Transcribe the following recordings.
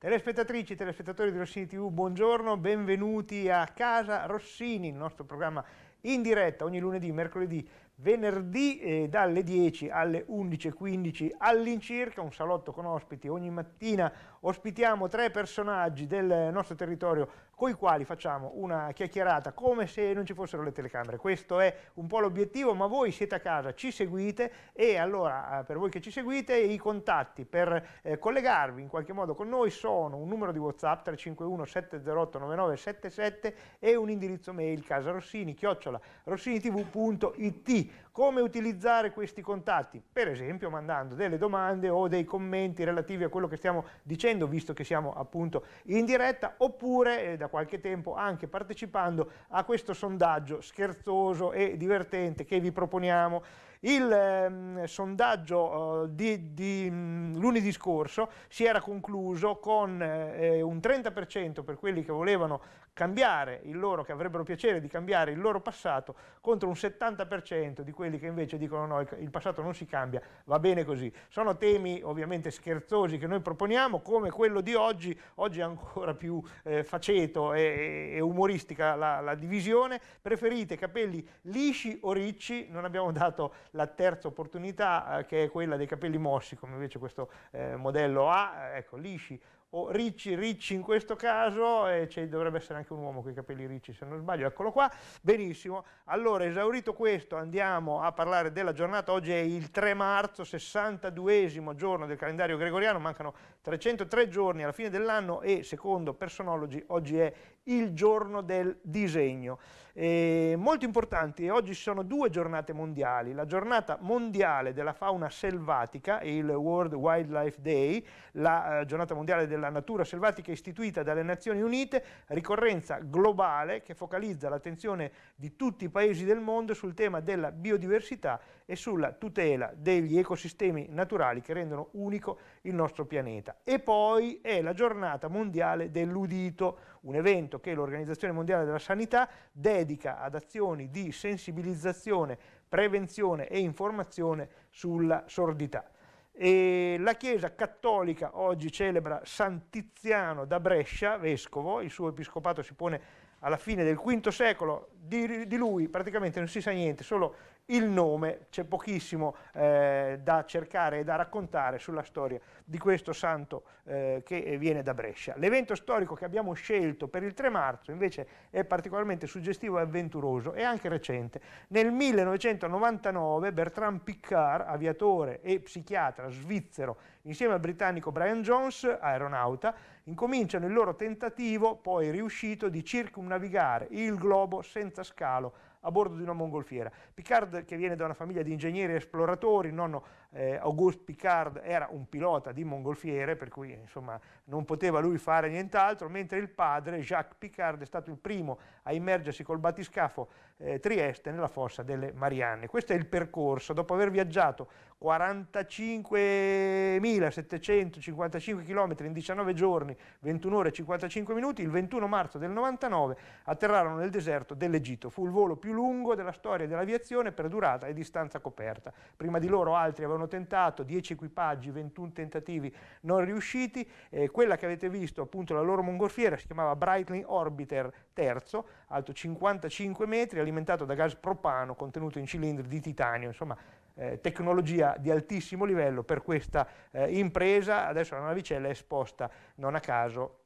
Telespettatrici e telespettatori di Rossini TV, buongiorno, benvenuti a Casa Rossini, il nostro programma in diretta ogni lunedì, mercoledì, venerdì eh, dalle 10 alle 11.15 all'incirca, un salotto con ospiti ogni mattina. Ospitiamo tre personaggi del nostro territorio con i quali facciamo una chiacchierata come se non ci fossero le telecamere. Questo è un po' l'obiettivo, ma voi siete a casa, ci seguite e allora eh, per voi che ci seguite i contatti per eh, collegarvi in qualche modo con noi sono un numero di WhatsApp 351 708 9977 e un indirizzo mail casarossini chiocciola rossinitv.it come utilizzare questi contatti? Per esempio mandando delle domande o dei commenti relativi a quello che stiamo dicendo, visto che siamo appunto in diretta, oppure eh, da qualche tempo anche partecipando a questo sondaggio scherzoso e divertente che vi proponiamo il ehm, sondaggio eh, di, di mh, lunedì scorso si era concluso con eh, un 30% per quelli che volevano cambiare il loro, che avrebbero piacere di cambiare il loro passato, contro un 70% di quelli che invece dicono no, il passato non si cambia, va bene così. Sono temi ovviamente scherzosi che noi proponiamo, come quello di oggi, oggi è ancora più eh, faceto e, e umoristica la, la divisione, preferite capelli lisci o ricci, non abbiamo dato la terza opportunità eh, che è quella dei capelli mossi, come invece questo eh, modello ha, eh, ecco, lisci o ricci, ricci in questo caso, eh, dovrebbe essere anche un uomo con i capelli ricci se non sbaglio, eccolo qua, benissimo, allora esaurito questo andiamo a parlare della giornata, oggi è il 3 marzo, 62esimo giorno del calendario gregoriano, mancano 303 giorni alla fine dell'anno e secondo Personology oggi è il giorno del disegno eh, molto importanti. Oggi ci sono due giornate mondiali, la giornata mondiale della fauna selvatica, il World Wildlife Day, la eh, giornata mondiale della natura selvatica istituita dalle Nazioni Unite, ricorrenza globale che focalizza l'attenzione di tutti i paesi del mondo sul tema della biodiversità e sulla tutela degli ecosistemi naturali che rendono unico il nostro pianeta. E poi è la giornata mondiale dell'udito, un evento che l'Organizzazione Mondiale della Sanità dedica ad azioni di sensibilizzazione, prevenzione e informazione sulla sordità. E la Chiesa Cattolica oggi celebra San Tiziano da Brescia, vescovo, il suo episcopato si pone alla fine del V secolo, di, di lui praticamente non si sa niente, solo il nome, c'è pochissimo eh, da cercare e da raccontare sulla storia di questo santo eh, che eh, viene da Brescia. L'evento storico che abbiamo scelto per il 3 marzo invece è particolarmente suggestivo e avventuroso e anche recente. Nel 1999 Bertrand Piccard, aviatore e psichiatra svizzero, insieme al britannico Brian Jones, aeronauta, incominciano il loro tentativo, poi riuscito, di circumnavigare il globo senza scalo a bordo di una mongolfiera. Picard, che viene da una famiglia di ingegneri e esploratori, il nonno eh, Auguste Picard era un pilota di mongolfiere, per cui insomma, non poteva lui fare nient'altro, mentre il padre, Jacques Picard, è stato il primo a immergersi col batiscafo eh, Trieste nella fossa delle Marianne. Questo è il percorso, dopo aver viaggiato 45.755 km in 19 giorni, 21 ore e 55 minuti, il 21 marzo del 99 atterrarono nel deserto dell'Egitto. Fu il volo più lungo della storia dell'aviazione per durata e distanza coperta. Prima di loro altri avevano tentato, 10 equipaggi, 21 tentativi non riusciti. Eh, quella che avete visto, appunto la loro mongolfiera, si chiamava Breitling Orbiter III, alto 55 metri, alimentato da gas propano contenuto in cilindri di titanio. Insomma, eh, tecnologia di altissimo livello per questa eh, impresa, adesso la navicella è esposta non a caso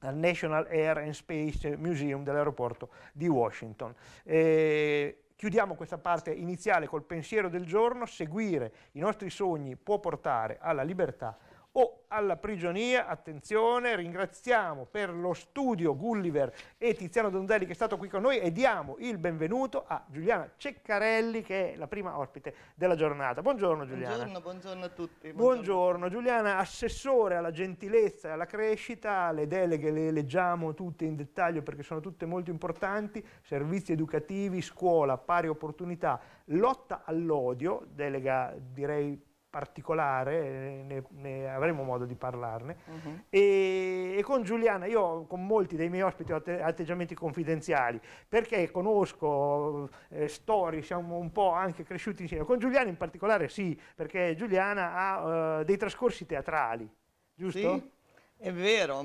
al National Air and Space Museum dell'aeroporto di Washington. E chiudiamo questa parte iniziale col pensiero del giorno, seguire i nostri sogni può portare alla libertà o alla prigionia, attenzione, ringraziamo per lo studio Gulliver e Tiziano Donzelli che è stato qui con noi e diamo il benvenuto a Giuliana Ceccarelli che è la prima ospite della giornata. Buongiorno Giuliana. Buongiorno, buongiorno a tutti. Buongiorno. buongiorno Giuliana, assessore alla gentilezza e alla crescita, le deleghe le leggiamo tutte in dettaglio perché sono tutte molto importanti, servizi educativi, scuola, pari opportunità, lotta all'odio, delega direi particolare, ne, ne avremo modo di parlarne. Uh mhm. -huh. e, e, con Giuliana, io con molti dei miei ospiti ho atteggiamenti confidenziali, perché conosco eh, storie, siamo un po' anche cresciuti insieme. Con Giuliana in particolare sì, perché Giuliana ha eh, dei trascorsi teatrali, giusto? Sì. È vero,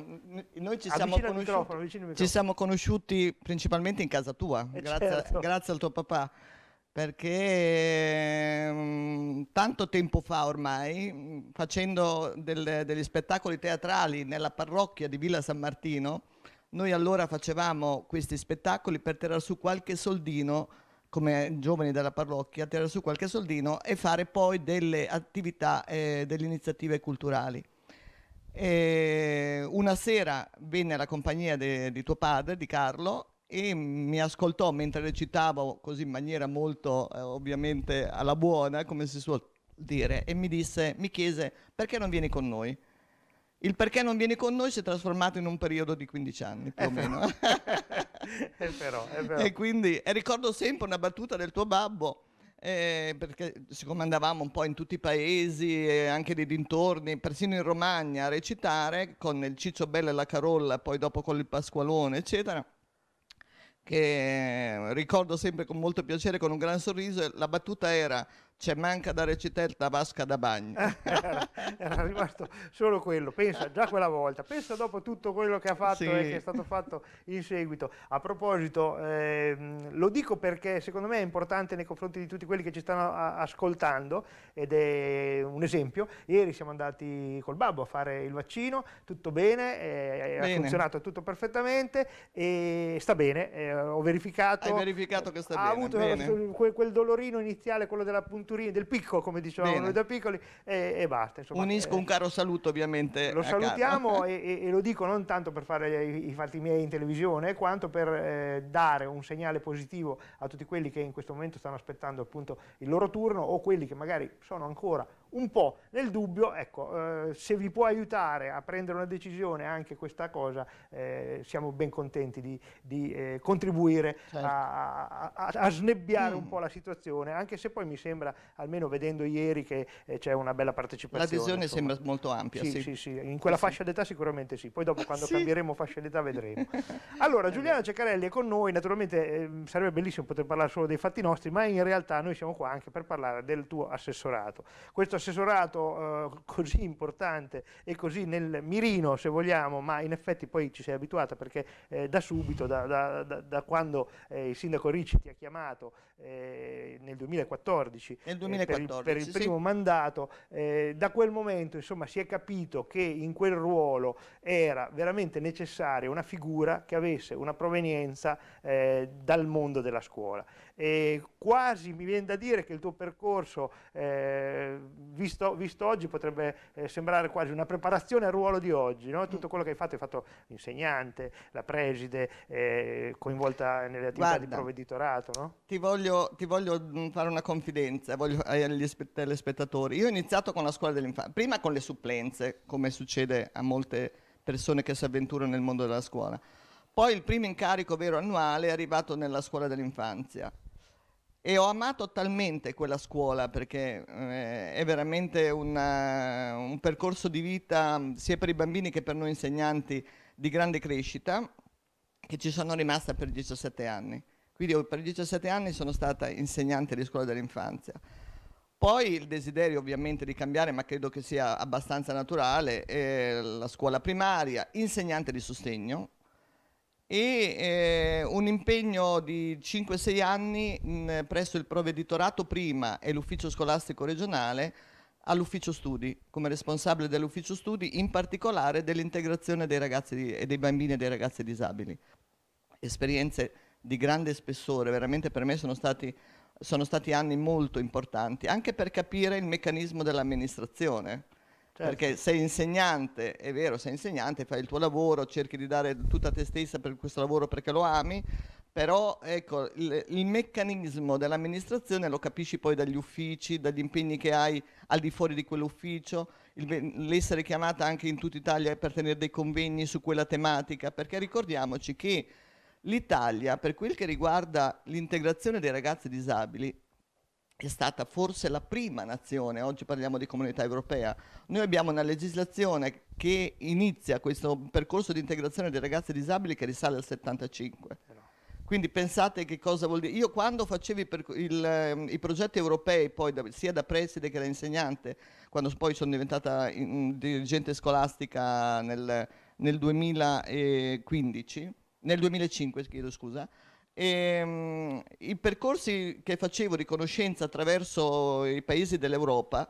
noi ci siamo, ci siamo, conosciuti, principalmente in casa tua, eh, grazie, certo. grazie al tuo papà perché mm, tanto tempo fa ormai, mm, facendo del, degli spettacoli teatrali nella parrocchia di Villa San Martino, noi allora facevamo questi spettacoli per tirare su qualche soldino, come giovani della parrocchia, tirare su qualche soldino e fare poi delle attività eh, delle iniziative culturali. E una sera venne la compagnia de, di tuo padre, di Carlo, e mi ascoltò mentre recitavo così in maniera molto eh, ovviamente alla buona, come si suol dire, e mi disse, mi chiese perché non vieni con noi? Il perché non vieni con noi si è trasformato in un periodo di 15 anni più o eh, meno. è vero, è vero. E quindi e ricordo sempre una battuta del tuo babbo. Eh, perché siccome andavamo un po' in tutti i paesi eh, anche dei dintorni, persino in Romagna a recitare con il Ciccio Bello e la Carolla, poi dopo con il Pasqualone, eccetera che eh, ricordo sempre con molto piacere, con un gran sorriso, la battuta era c'è manca da recitare la vasca da bagno. Eh, era, rimasto solo quello, pensa già quella volta, pensa dopo tutto quello che ha fatto sì. e che è stato fatto in seguito. A proposito, ehm, lo dico perché secondo me è importante nei confronti di tutti quelli che ci stanno ascoltando ed è un esempio. Ieri siamo andati col babbo a fare il vaccino, tutto bene, eh, bene. ha funzionato tutto perfettamente e sta bene, eh, ho verificato. Hai verificato che sta ha bene. Ha avuto bene. Quel, quel dolorino iniziale, quello della puntura Venturini, del picco, come dicevamo Bene. noi da piccoli, e, e basta. Insomma, Unisco eh, un caro saluto ovviamente. Lo salutiamo e, e, lo dico non tanto per fare i, i fatti miei in televisione, quanto per eh, dare un segnale positivo a tutti quelli che in questo momento stanno aspettando appunto il loro turno o quelli che magari sono ancora un po' nel dubbio, ecco, eh, se vi può aiutare a prendere una decisione anche questa cosa, eh, siamo ben contenti di, di eh, contribuire certo. a, a, a, snebbiare mm. un po' la situazione, anche se poi mi sembra, almeno vedendo ieri, che eh, c'è una bella partecipazione. L'adesione sembra molto ampia. Sì, sì, sì, sì. in quella sì. fascia d'età sicuramente sì, poi dopo quando sì. cambieremo fascia d'età vedremo. allora, Giuliana Ceccarelli è con noi, naturalmente ehm, sarebbe bellissimo poter parlare solo dei fatti nostri, ma in realtà noi siamo qua anche per parlare del tuo assessorato. Questo assessorato eh, così importante e così nel mirino, se vogliamo, ma in effetti poi ci sei abituata perché eh, da subito, da, da, da, da quando eh, il sindaco Ricci ti ha chiamato eh, nel 2014, nel 2014 eh, per, il, per il, primo sì. mandato, eh, da quel momento insomma, si è capito che in quel ruolo era veramente necessaria una figura che avesse una provenienza dal mondo della scuola e quasi mi viene da dire che il tuo percorso, eh, visto, visto, oggi, potrebbe eh, sembrare quasi una preparazione al ruolo di oggi, no? tutto quello che hai fatto, hai fatto l'insegnante, la preside, eh, coinvolta nelle attività Guarda, di provveditorato. No? Ti, voglio, ti, voglio, mm, fare una confidenza voglio, eh, agli telespettatori. Io ho iniziato con la scuola dell'infanzia, prima con le supplenze, come succede a molte persone che si avventurano nel mondo della scuola. Poi il primo incarico vero annuale è arrivato nella scuola dell'infanzia. E ho amato talmente quella scuola perché eh, è veramente una, eh, un percorso di vita mm, sia per i bambini che per noi insegnanti di grande crescita che ci sono rimasta per 17 anni. Quindi io per 17 anni sono stata insegnante di scuola dell'infanzia. Poi il desiderio ovviamente di cambiare, ma credo che sia abbastanza naturale, è la scuola primaria, insegnante di sostegno, e eh, un impegno di 5-6 anni mh, mm, presso il provveditorato prima e l'ufficio scolastico regionale all'ufficio studi, come responsabile dell'ufficio studi, in particolare dell'integrazione dei ragazzi e dei bambini e dei ragazzi disabili. Esperienze di grande spessore, veramente per me sono stati, sono stati anni molto importanti, anche per capire il meccanismo dell'amministrazione Certo. Perché sei insegnante, è vero, sei insegnante, fai il tuo lavoro, cerchi di dare tutta te stessa per questo lavoro perché lo ami, però ecco, il, il, meccanismo dell'amministrazione lo capisci poi dagli uffici, dagli impegni che hai al di fuori di quell'ufficio, il, l'essere chiamata anche in tutta Italia per tenere dei convegni su quella tematica, perché ricordiamoci che l'Italia, per quel che riguarda l'integrazione dei ragazzi disabili, è stata forse la prima nazione, oggi parliamo di comunità europea, noi abbiamo una legislazione che inizia questo percorso di integrazione dei ragazzi disabili che risale al 75. Quindi pensate che cosa vuol dire. Io quando facevi ehm, i progetti europei, poi da, sia da preside che da insegnante, quando poi sono diventata in, dirigente scolastica nel, nel 2015, nel 2005 chiedo scusa, e, ehm, I percorsi che facevo di conoscenza attraverso i paesi dell'Europa,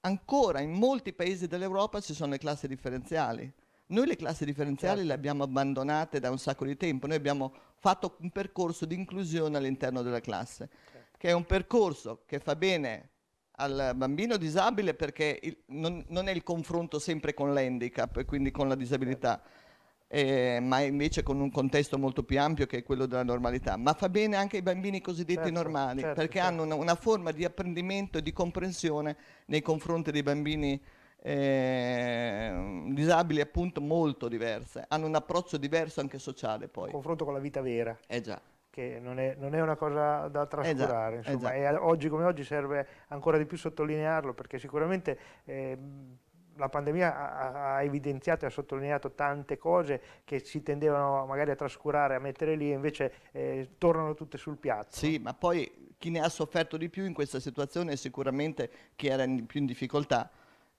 ancora in molti paesi dell'Europa ci sono le classi differenziali. Noi le classi differenziali certo. le abbiamo abbandonate da un sacco di tempo, noi abbiamo fatto un percorso di inclusione all'interno della classe, certo. che è un percorso che fa bene al bambino disabile perché il, non, non, è il confronto sempre con l'handicap e quindi con la disabilità, certo eh, ma invece con un contesto molto più ampio che è quello della normalità, ma fa bene anche ai bambini cosiddetti certo, normali, certo, perché certo. hanno una, una, forma di apprendimento e di comprensione nei confronti dei bambini eh, disabili appunto molto diverse, hanno un approccio diverso anche sociale poi. Confronto con la vita vera. Eh già che non è, non è, una cosa da eh, trascurare, esatto, insomma, esatto. e oggi come oggi serve ancora di più sottolinearlo perché sicuramente eh, la pandemia ha, ha evidenziato e ha sottolineato tante cose che si tendevano magari a trascurare, a mettere lì, invece eh, tornano tutte sul piazzo. Sì, ma poi chi ne ha sofferto di più in questa situazione è sicuramente chi era in, più in difficoltà,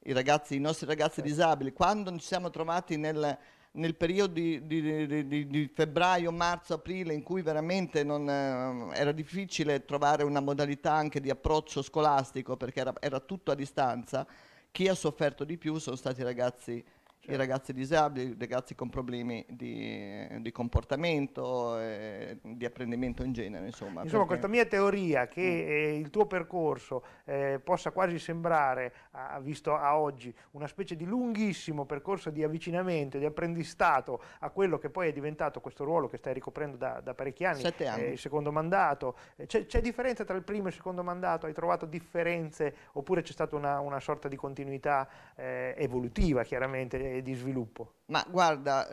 i, ragazzi, i nostri ragazzi sì. Certo. disabili. Quando ci siamo trovati nel, nel periodo di, di, di, di, febbraio, marzo, aprile, in cui veramente non, eh, era difficile trovare una modalità anche di approccio scolastico perché era, era tutto a distanza, chi ha sofferto di più sono stati i ragazzi Certo. i ragazzi disabili, i ragazzi con problemi di, di comportamento, eh, di apprendimento in genere. Insomma, insomma perché... questa mia teoria che mm. eh, il tuo percorso eh, possa quasi sembrare, a, visto a oggi, una specie di lunghissimo percorso di avvicinamento, di apprendistato a quello che poi è diventato questo ruolo che stai ricoprendo da, da parecchi anni, Sette anni. Eh, il secondo mandato, eh, c'è, differenza tra il primo e il secondo mandato? Hai trovato differenze oppure c'è stata una, una, sorta di continuità eh, evolutiva chiaramente? di sviluppo. Ma guarda,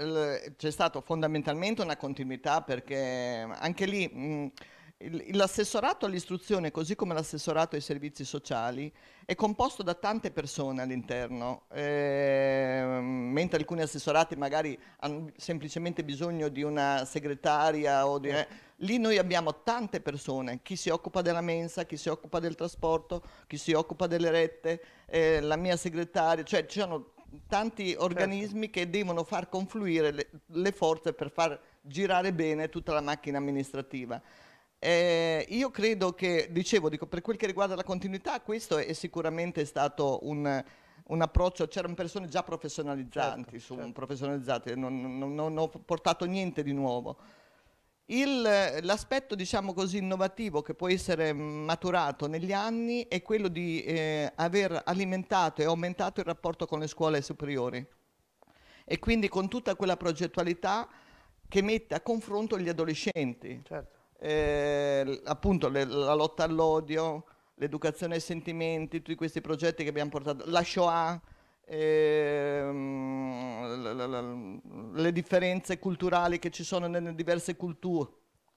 c'è stata fondamentalmente una continuità perché mm, anche lì... Mm, l'assessorato all'istruzione, così come l'assessorato ai servizi sociali, è composto da tante persone all'interno, eh, mentre alcuni assessorati magari hanno semplicemente bisogno di una segretaria o di... Eh, lì noi abbiamo tante persone, chi si occupa della mensa, chi si occupa del trasporto, chi si occupa delle rette, eh, la mia segretaria, cioè ci sono tanti certo. organismi certo. che devono far confluire le, le, forze per far girare bene tutta la macchina amministrativa. Eh, io credo che, dicevo, dico, per quel che riguarda la continuità, questo è sicuramente stato un, un approccio, c'erano persone già professionalizzanti, certo, su, certo. professionalizzate, non, non, non ho portato niente di nuovo l'aspetto, diciamo così, innovativo che può essere mm, maturato negli anni è quello di eh, aver alimentato e aumentato il rapporto con le scuole superiori e quindi con tutta quella progettualità che mette a confronto gli adolescenti. Certo. Eh, appunto le, la lotta all'odio, l'educazione ai sentimenti, tutti questi progetti che abbiamo portato, la Shoah, Ehm, le differenze culturali che ci sono nelle diverse culture.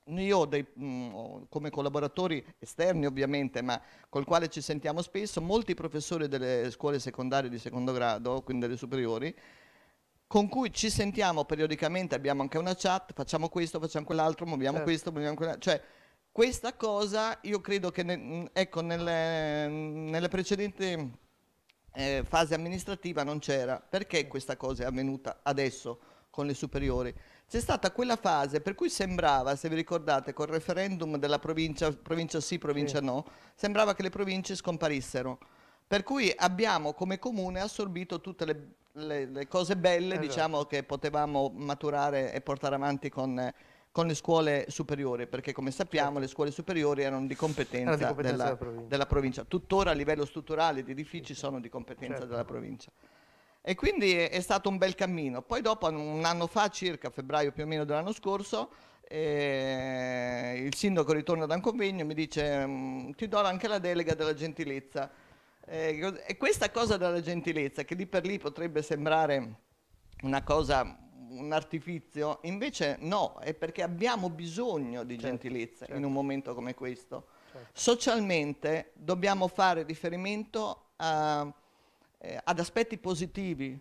Io dei, mm, come collaboratori esterni ovviamente, ma col quale ci sentiamo spesso, molti professori delle scuole secondarie di secondo grado, quindi delle superiori, con cui ci sentiamo periodicamente, abbiamo anche una chat, facciamo questo, facciamo quell'altro, muoviamo certo. questo, muoviamo quell'altro, cioè questa cosa io credo che ne, mm, ecco, nelle, nelle precedenti eh, fase amministrativa non c'era. Perché questa cosa è avvenuta adesso con le superiori? C'è stata quella fase per cui sembrava, se vi ricordate, col referendum della provincia, provincia sì, provincia sì. no, sembrava che le province scomparissero. Per cui abbiamo come comune assorbito tutte le, le, le cose belle eh, diciamo, esatto. diciamo, che potevamo maturare e portare avanti con con le scuole superiori, perché come sappiamo certo. le scuole superiori erano di competenza, di competenza della, della, provincia. della, provincia. Tuttora a livello strutturale gli edifici sono di competenza certo. della provincia. E quindi è, è, stato un bel cammino. Poi dopo, un anno fa circa, febbraio più o meno dell'anno scorso, eh, il sindaco ritorna da un convegno e mi dice mm, ti do anche la delega della gentilezza. Eh, e questa cosa della gentilezza, che lì per lì potrebbe sembrare una cosa un artifizio, invece no, è perché abbiamo bisogno di certo, gentilezza certo. in un momento come questo. Certo. Socialmente dobbiamo fare riferimento a, eh, ad aspetti positivi.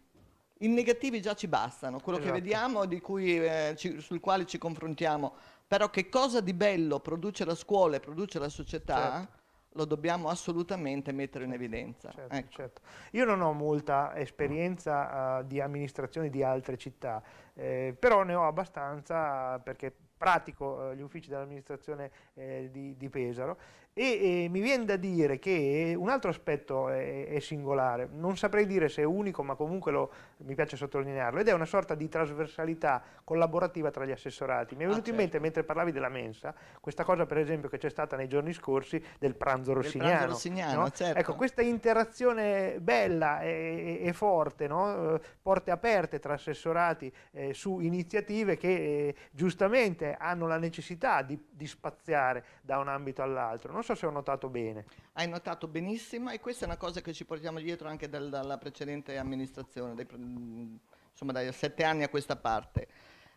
I negativi già ci bastano, quello esatto. che vediamo, cui, eh, ci, sul quale ci confrontiamo. Però che cosa di bello produce la scuola e produce la società certo lo dobbiamo assolutamente mettere in evidenza. Certo, ecco. certo. Io non ho molta esperienza uh, di amministrazione di altre città, eh, però ne ho abbastanza eh, perché pratico eh, gli uffici dell'amministrazione eh, di, di, Pesaro e, e, mi viene da dire che un altro aspetto è, è, singolare, non saprei dire se è unico, ma comunque lo, mi piace sottolinearlo, ed è una sorta di trasversalità collaborativa tra gli assessorati. Mi è venuto ah, in mente, certo. mentre parlavi della mensa, questa cosa per esempio che c'è stata nei giorni scorsi del pranzo rossiniano. Pranzo rossignano, no? certo. Ecco, questa interazione bella e, e forte, no? porte aperte tra assessorati eh, su iniziative che eh, giustamente hanno la necessità di, di spaziare da un ambito all'altro. Non so so se ho notato bene. Hai notato benissimo e questa è una cosa che ci portiamo dietro anche dal, dalla precedente amministrazione, dai, insomma dai sette anni a questa parte.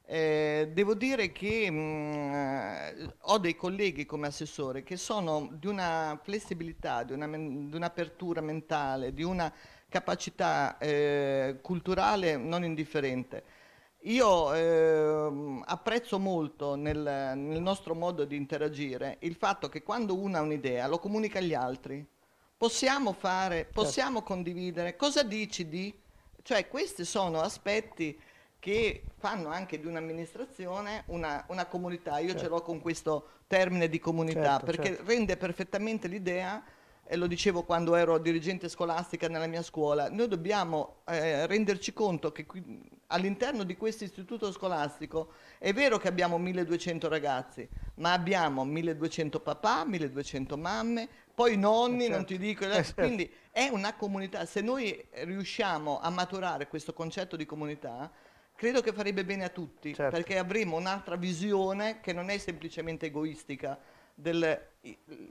Eh, devo dire che mh, mm, eh, ho dei colleghi come assessore che sono di una flessibilità, di, una, di un'apertura mentale, di una capacità eh, culturale non indifferente. Io eh, apprezzo molto nel, nel, nostro modo di interagire il fatto che quando uno ha un'idea lo comunica agli altri. Possiamo fare, certo. possiamo certo. condividere. Cosa dici di? Cioè questi sono aspetti che fanno anche di un'amministrazione una, una comunità. Io certo. ce l'ho con questo termine di comunità certo, perché certo. rende perfettamente l'idea e lo dicevo quando ero dirigente scolastica nella mia scuola, noi dobbiamo eh, renderci conto che qui, all'interno di questo istituto scolastico è vero che abbiamo 1200 ragazzi, ma abbiamo 1200 papà, 1200 mamme, poi nonni, certo. non ti certo. dico, eh, eh, certo. quindi è una comunità. Se noi riusciamo a maturare questo concetto di comunità, credo che farebbe bene a tutti, certo. perché avremo un'altra visione che non è semplicemente egoistica del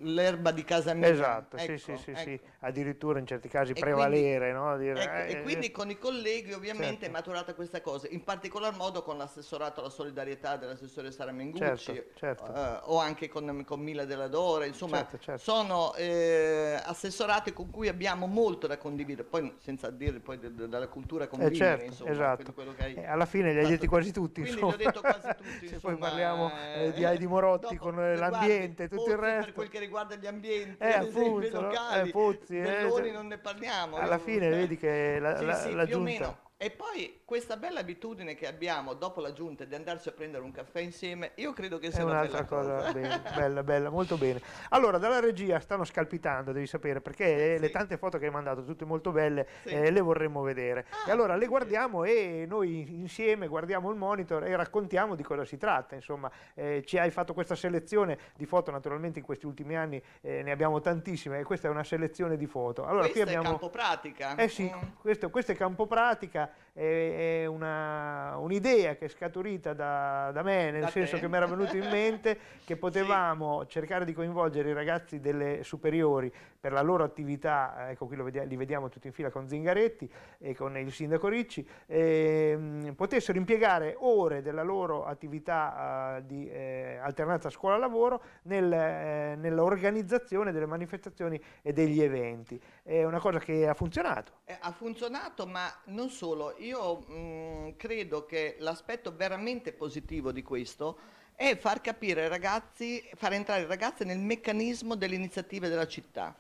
l'erba di casa mia. Esatto, ecco, sì, sì, ecco. sì, addirittura in certi casi e prevalere. Quindi, no? Dire, ecco, eh, e quindi con i colleghi ovviamente certo. è maturata questa cosa, in particolar modo con l'assessorato alla solidarietà dell'assessore Saramengucci certo, certo. Eh, o anche con, con Mila della Dora, insomma certo, certo. sono eh, assessorati con cui abbiamo molto da condividere, poi senza dire poi de, de, della cultura convivere, eh, certo, insomma, esatto. hai, eh, alla fine li hai detti quasi tutti. Quindi insomma. li ho detto quasi tutti. Se insomma, poi parliamo eh, di Aidi Morotti dopo, con l'ambiente e tutto il resto certo. per quel che riguarda gli ambienti, eh, appunto, locali. Eh, Pozzi, Belloni eh, cioè, non ne parliamo. Alla fine eh. vedi che la, sì, la, sì, la giunta... E poi questa bella abitudine che abbiamo dopo la giunta di andarci a prendere un caffè insieme, io credo che sia un'altra cosa. cosa. bene, bella, bella, molto bene. Allora, dalla regia stanno scalpitando, devi sapere, perché eh, eh, sì. le tante foto che hai mandato, tutte molto belle, sì. eh, le vorremmo vedere. Ah, e allora le guardiamo sì. e noi insieme guardiamo il monitor e raccontiamo di cosa si tratta. Insomma, eh, ci hai fatto questa selezione di foto, naturalmente in questi ultimi anni eh, ne abbiamo tantissime e questa è una selezione di foto. Allora, questa qui abbiamo... è campo pratica. Eh sì, mm. questo, questo è campo pratica è, un'idea che è scaturita da, da me, nel da senso te. che mi era venuto in mente che potevamo sì. cercare di coinvolgere i ragazzi delle superiori per la loro attività, eh, ecco qui vediamo, li vediamo tutti in fila con Zingaretti e con il sindaco Ricci, ehm, potessero impiegare ore della loro attività eh, di eh, alternanza scuola-lavoro nel, eh, nell'organizzazione delle manifestazioni e degli eventi. È una cosa che ha funzionato. Eh, ha funzionato, ma non solo. Io mh, mm, credo che l'aspetto veramente positivo di questo è far capire ai ragazzi, far entrare i ragazzi nel meccanismo delle iniziative della città.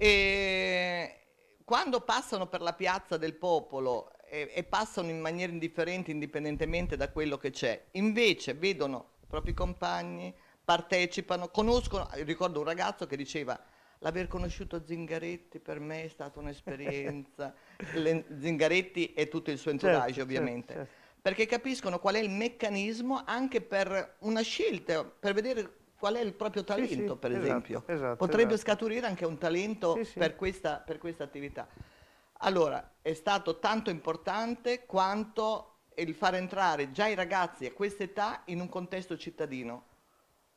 E quando passano per la piazza del popolo e, e passano in maniera indifferente, indipendentemente da quello che c'è, invece vedono i propri compagni, partecipano, conoscono. Ricordo un ragazzo che diceva L'aver conosciuto Zingaretti per me è stata un'esperienza, Zingaretti e tutto il suo certo, entourage certo, ovviamente, certo, certo. perché capiscono qual è il meccanismo anche per una scelta, per vedere qual è il proprio talento, sì, sì, per esatto, esempio. Esatto, Potrebbe esatto. scaturire anche un talento sì, per, questa, per, questa, attività. Allora, è stato tanto importante quanto il far entrare già i ragazzi a questa età in un contesto cittadino.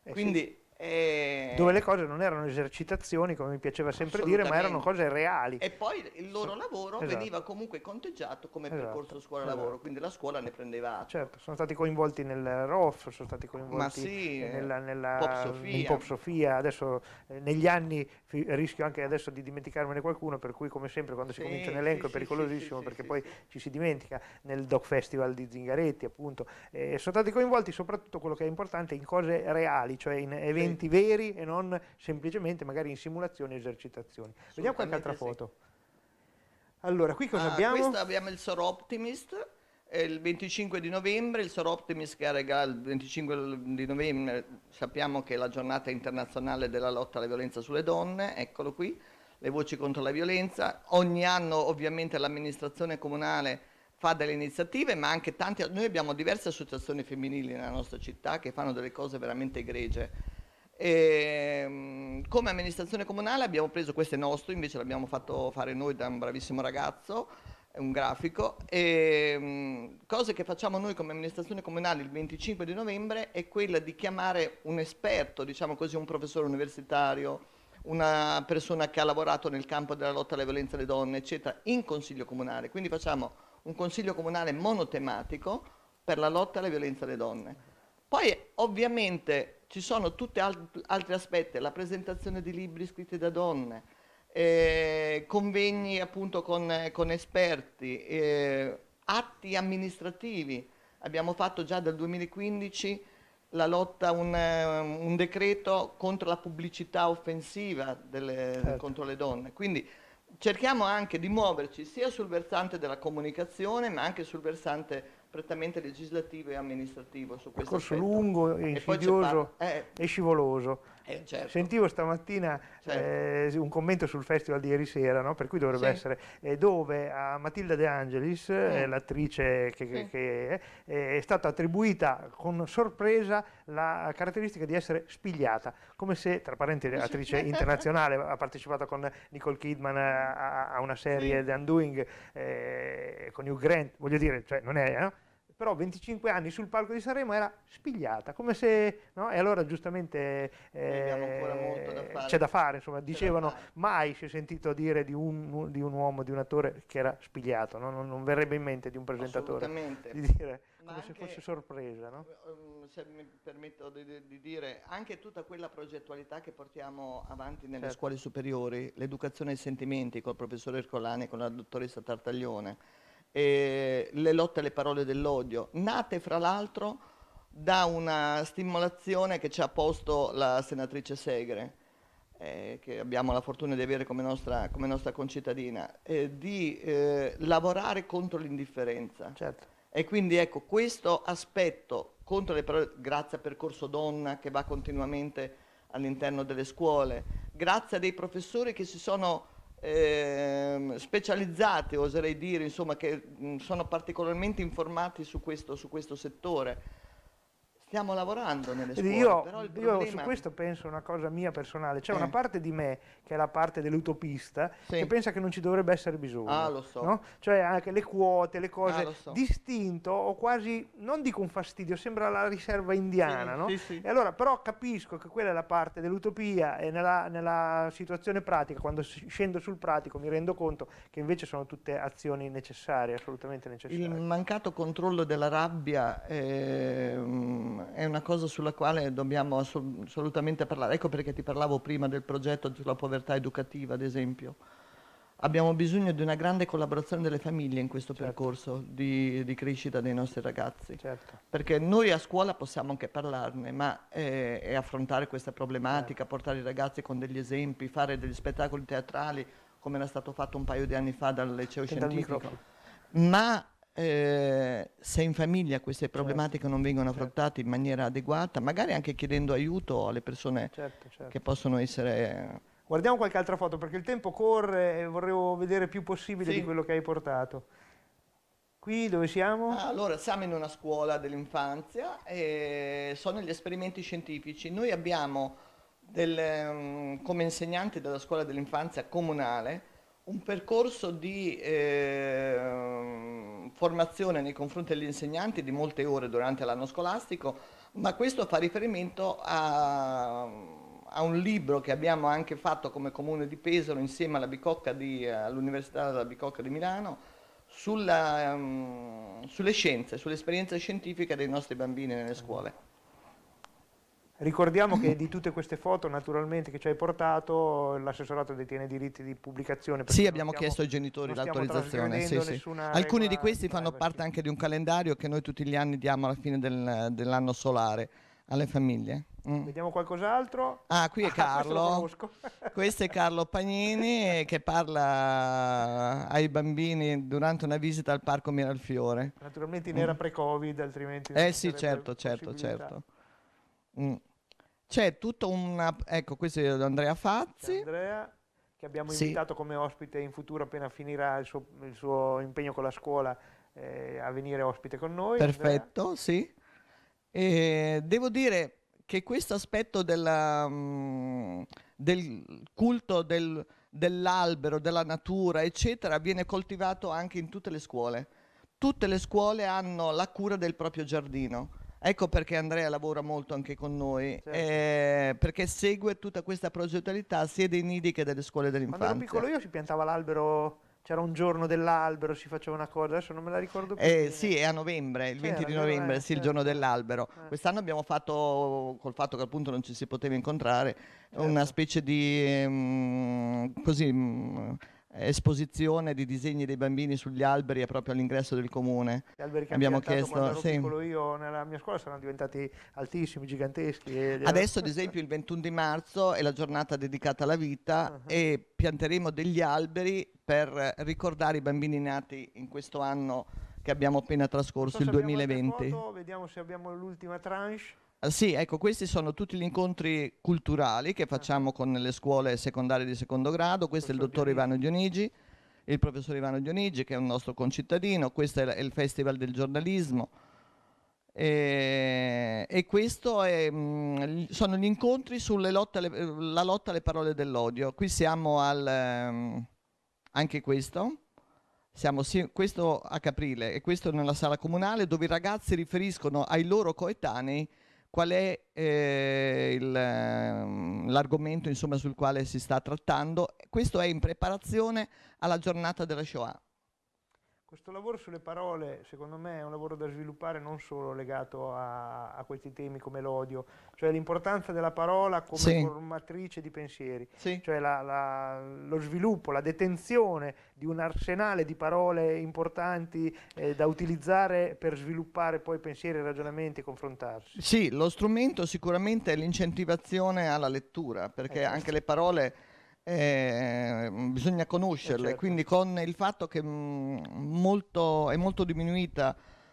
Eh Quindi e... Eh, Dove le cose non erano esercitazioni, come mi piaceva sempre dire, ma erano cose reali. E poi il loro lavoro esatto. veniva comunque conteggiato come esatto. percorso scuola-lavoro, esatto. quindi la scuola ne prendeva atto. Certo, sono stati coinvolti nel ROF, sono stati coinvolti sì, nella, nella Sofia. in Pop Sofia, adesso eh, negli anni fi- rischio anche adesso di dimenticarmene qualcuno, per cui come sempre quando sì, si comincia un elenco sì, è pericolosissimo perché poi ci si dimentica, nel Doc Festival di Zingaretti appunto, eh, sono stati coinvolti soprattutto quello che è importante in cose reali, cioè in eventi eventi veri e non semplicemente magari in simulazioni e esercitazioni. Vediamo qualche altra sì. foto. Allora, qui cosa ah, abbiamo? Questo abbiamo il Sor Optimist, il 25 di novembre, il Sor Optimist che ha regalato il 25 di novembre, sappiamo che è la giornata internazionale della lotta alla violenza sulle donne, eccolo qui, le voci contro la violenza. Ogni anno ovviamente l'amministrazione comunale fa delle iniziative, ma anche tante, noi abbiamo diverse associazioni femminili nella nostra città che fanno delle cose veramente egregie e, ehm, come amministrazione comunale abbiamo preso, questo è nostro, invece l'abbiamo fatto fare noi da un bravissimo ragazzo, un grafico, e, ehm, cose che facciamo noi come amministrazione comunale il 25 di novembre è quella di chiamare un esperto, diciamo così, un professore universitario, una persona che ha lavorato nel campo della lotta alla violenza alle donne, eccetera, in consiglio comunale. Quindi facciamo un consiglio comunale monotematico per la lotta alla violenza alle donne. Poi ovviamente ci sono tutti alt- altri aspetti, la presentazione di libri scritti da donne, eh, convegni appunto con, con esperti, eh, atti amministrativi. Abbiamo fatto già dal 2015 la lotta, un, un decreto contro la pubblicità offensiva delle, certo. contro le donne. Quindi cerchiamo anche di muoverci sia sul versante della comunicazione ma anche sul versante prettamente legislativo e amministrativo su questo. Corso aspetto. lungo e, e insidioso eh. e scivoloso. Eh, certo. Sentivo stamattina certo. eh, un commento sul festival di ieri sera, no? per cui dovrebbe sì. essere, eh, dove a Matilda De Angelis, eh, mm. l'attrice che, che, che è, eh, è, stata attribuita con sorpresa la caratteristica di essere spigliata, come se, tra parentesi, attrice internazionale, ha partecipato con Nicole Kidman a, a una serie sì. The Undoing con Hugh Grant, voglio dire, cioè, non è... No? però 25 anni sul palco di Sanremo era spigliata, come se, no? E allora giustamente eh, da c'è da fare, insomma, dicevano fare. mai si è sentito dire di un, di un, uomo, di un attore che era spigliato, no? non, non, verrebbe in mente di un presentatore di dire Ma come se fosse sorpresa. No? Eh, um, se mi permetto di, di, dire, anche tutta quella progettualità che portiamo avanti nelle certo. scuole superiori, l'educazione ai sentimenti col professore Ercolani e con la dottoressa Tartaglione, eh, le lotte alle parole dell'odio, nate fra l'altro da una stimolazione che ci ha posto la senatrice Segre, eh, che abbiamo la fortuna di avere come nostra, come nostra concittadina, eh, di eh, lavorare contro l'indifferenza. Certo. E quindi ecco questo aspetto contro le parole, grazie a percorso donna che va continuamente all'interno delle scuole, grazie a dei professori che si sono eh, specializzati, oserei dire, insomma, che mh, sono particolarmente informati su questo, su questo settore. Stiamo lavorando nelle scuole, io, problema... io, su questo penso una cosa mia personale, c'è eh. una parte di me, che è la parte dell'utopista, sì. che pensa che non ci dovrebbe essere bisogno. Ah, lo so. No? Cioè anche le quote, le cose, ah, so. distinto o quasi, non dico un fastidio, sembra la riserva indiana, sì, no? Sì, e allora, però capisco che quella è la parte dell'utopia e nella, nella situazione pratica, quando scendo sul pratico mi rendo conto che invece sono tutte azioni necessarie, assolutamente necessarie. Il mancato controllo della rabbia... Eh, è una cosa sulla quale dobbiamo assolutamente parlare. Ecco perché ti parlavo prima del progetto sulla povertà educativa, ad esempio. Abbiamo bisogno di una grande collaborazione delle famiglie in questo certo. percorso di, di, crescita dei nostri ragazzi. Certo. Perché noi a scuola possiamo anche parlarne, ma eh, affrontare questa problematica, eh. portare i ragazzi con degli esempi, fare degli spettacoli teatrali, come era stato fatto un paio di anni fa dal liceo scientifico. ma eh, se in famiglia queste certo, problematiche certo. non vengono certo. affrontate in maniera adeguata, magari anche chiedendo aiuto alle persone certo, certo, che possono essere... Guardiamo qualche altra foto perché il tempo corre e vorrei vedere più possibile sì. di quello che hai portato. Qui dove siamo? Ah, allora, siamo in una scuola dell'infanzia e sono gli esperimenti scientifici. Noi abbiamo del, mm, come insegnante della scuola dell'infanzia comunale un percorso di eh, formazione nei confronti degli insegnanti di molte ore durante l'anno scolastico, ma questo fa riferimento a, a, un libro che abbiamo anche fatto come Comune di Pesaro insieme all'Università della Bicocca di Milano sulla, um, sulle scienze, sull'esperienza scientifica dei nostri bambini nelle scuole. Ricordiamo che di tutte queste foto, naturalmente, che ci hai portato, l'assessorato detiene diritti di pubblicazione. Sì, abbiamo stiamo, chiesto ai genitori l'autorizzazione. Sì, sì. Alcuni di questi fanno parte anche di un calendario che noi tutti gli anni diamo alla fine del, dell'anno solare alle famiglie. Mm. Vediamo qualcos'altro. Ah, qui è Carlo. Ah, questo è Carlo Pagnini che parla ai bambini durante una visita al parco Miralfiore. Naturalmente in era mm. pre-Covid, altrimenti... Eh sì, certo, certo, certo. Mm. C'è tutto un... Ecco, questo è Andrea Fazzi. Andrea, che abbiamo sì. invitato come ospite in futuro appena finirà il suo, il suo impegno con la scuola eh, a venire ospite con noi. Perfetto, Andrea. sì. E devo dire che questo aspetto della, mm, del culto del, dell'albero, della natura, eccetera, viene coltivato anche in tutte le scuole. Tutte le scuole hanno la cura del proprio giardino Ecco perché Andrea lavora molto anche con noi, certo. eh, perché segue tutta questa progettualità sia dei nidi che delle scuole dell'infanzia. Quando ero piccolo io si piantava l'albero c'era un giorno dell'albero, si faceva una cosa, adesso non me la ricordo più. Eh, sì, è a novembre, il 20 di novembre, eh, sì, il giorno certo. dell'albero. Eh. Quest'anno abbiamo fatto, col fatto che appunto non ci si poteva incontrare, certo. una specie di... Um, così... Um, esposizione di disegni dei bambini sugli alberi è proprio all'ingresso del comune. Gli alberi che abbiamo chiesto, quando sì. piccolo io nella mia scuola sono diventati altissimi, giganteschi. Adesso ad esempio il 21 di marzo è la giornata dedicata alla vita uh-huh. e pianteremo degli alberi per ricordare i bambini nati in questo anno che abbiamo appena trascorso, so il 2020. Foto, vediamo se abbiamo l'ultima tranche. Eh, sì, ecco, questi sono tutti gli incontri culturali che eh. facciamo con le scuole secondarie di secondo grado. Questo è il dottor Ivano Dionigi, il professor Ivano Dionigi, che è un nostro concittadino. Questo è il Festival del giornalismo. E, e questo è, mm, sono gli incontri sulla lotta alle parole dell'odio. Qui siamo al... Ehm, anche questo. Siamo questo a Caprile e questo nella sala comunale dove i ragazzi riferiscono ai loro coetanei Qual è eh, il, ehm, l'argomento insomma, sul quale si sta trattando? Questo è in preparazione alla giornata della Shoah. Questo lavoro sulle parole, secondo me, è un lavoro da sviluppare non solo legato a, a questi temi come l'odio, cioè l'importanza della parola come sì. formatrice di pensieri, sì. cioè la, la, lo sviluppo, la detenzione di un arsenale di parole importanti eh, da utilizzare per sviluppare poi pensieri, ragionamenti e confrontarsi. Sì, lo strumento sicuramente è l'incentivazione alla lettura, perché eh, certo. anche le parole eh, mm, bisogna conoscerle, eh, certo. quindi con il fatto che mm, molto, è molto,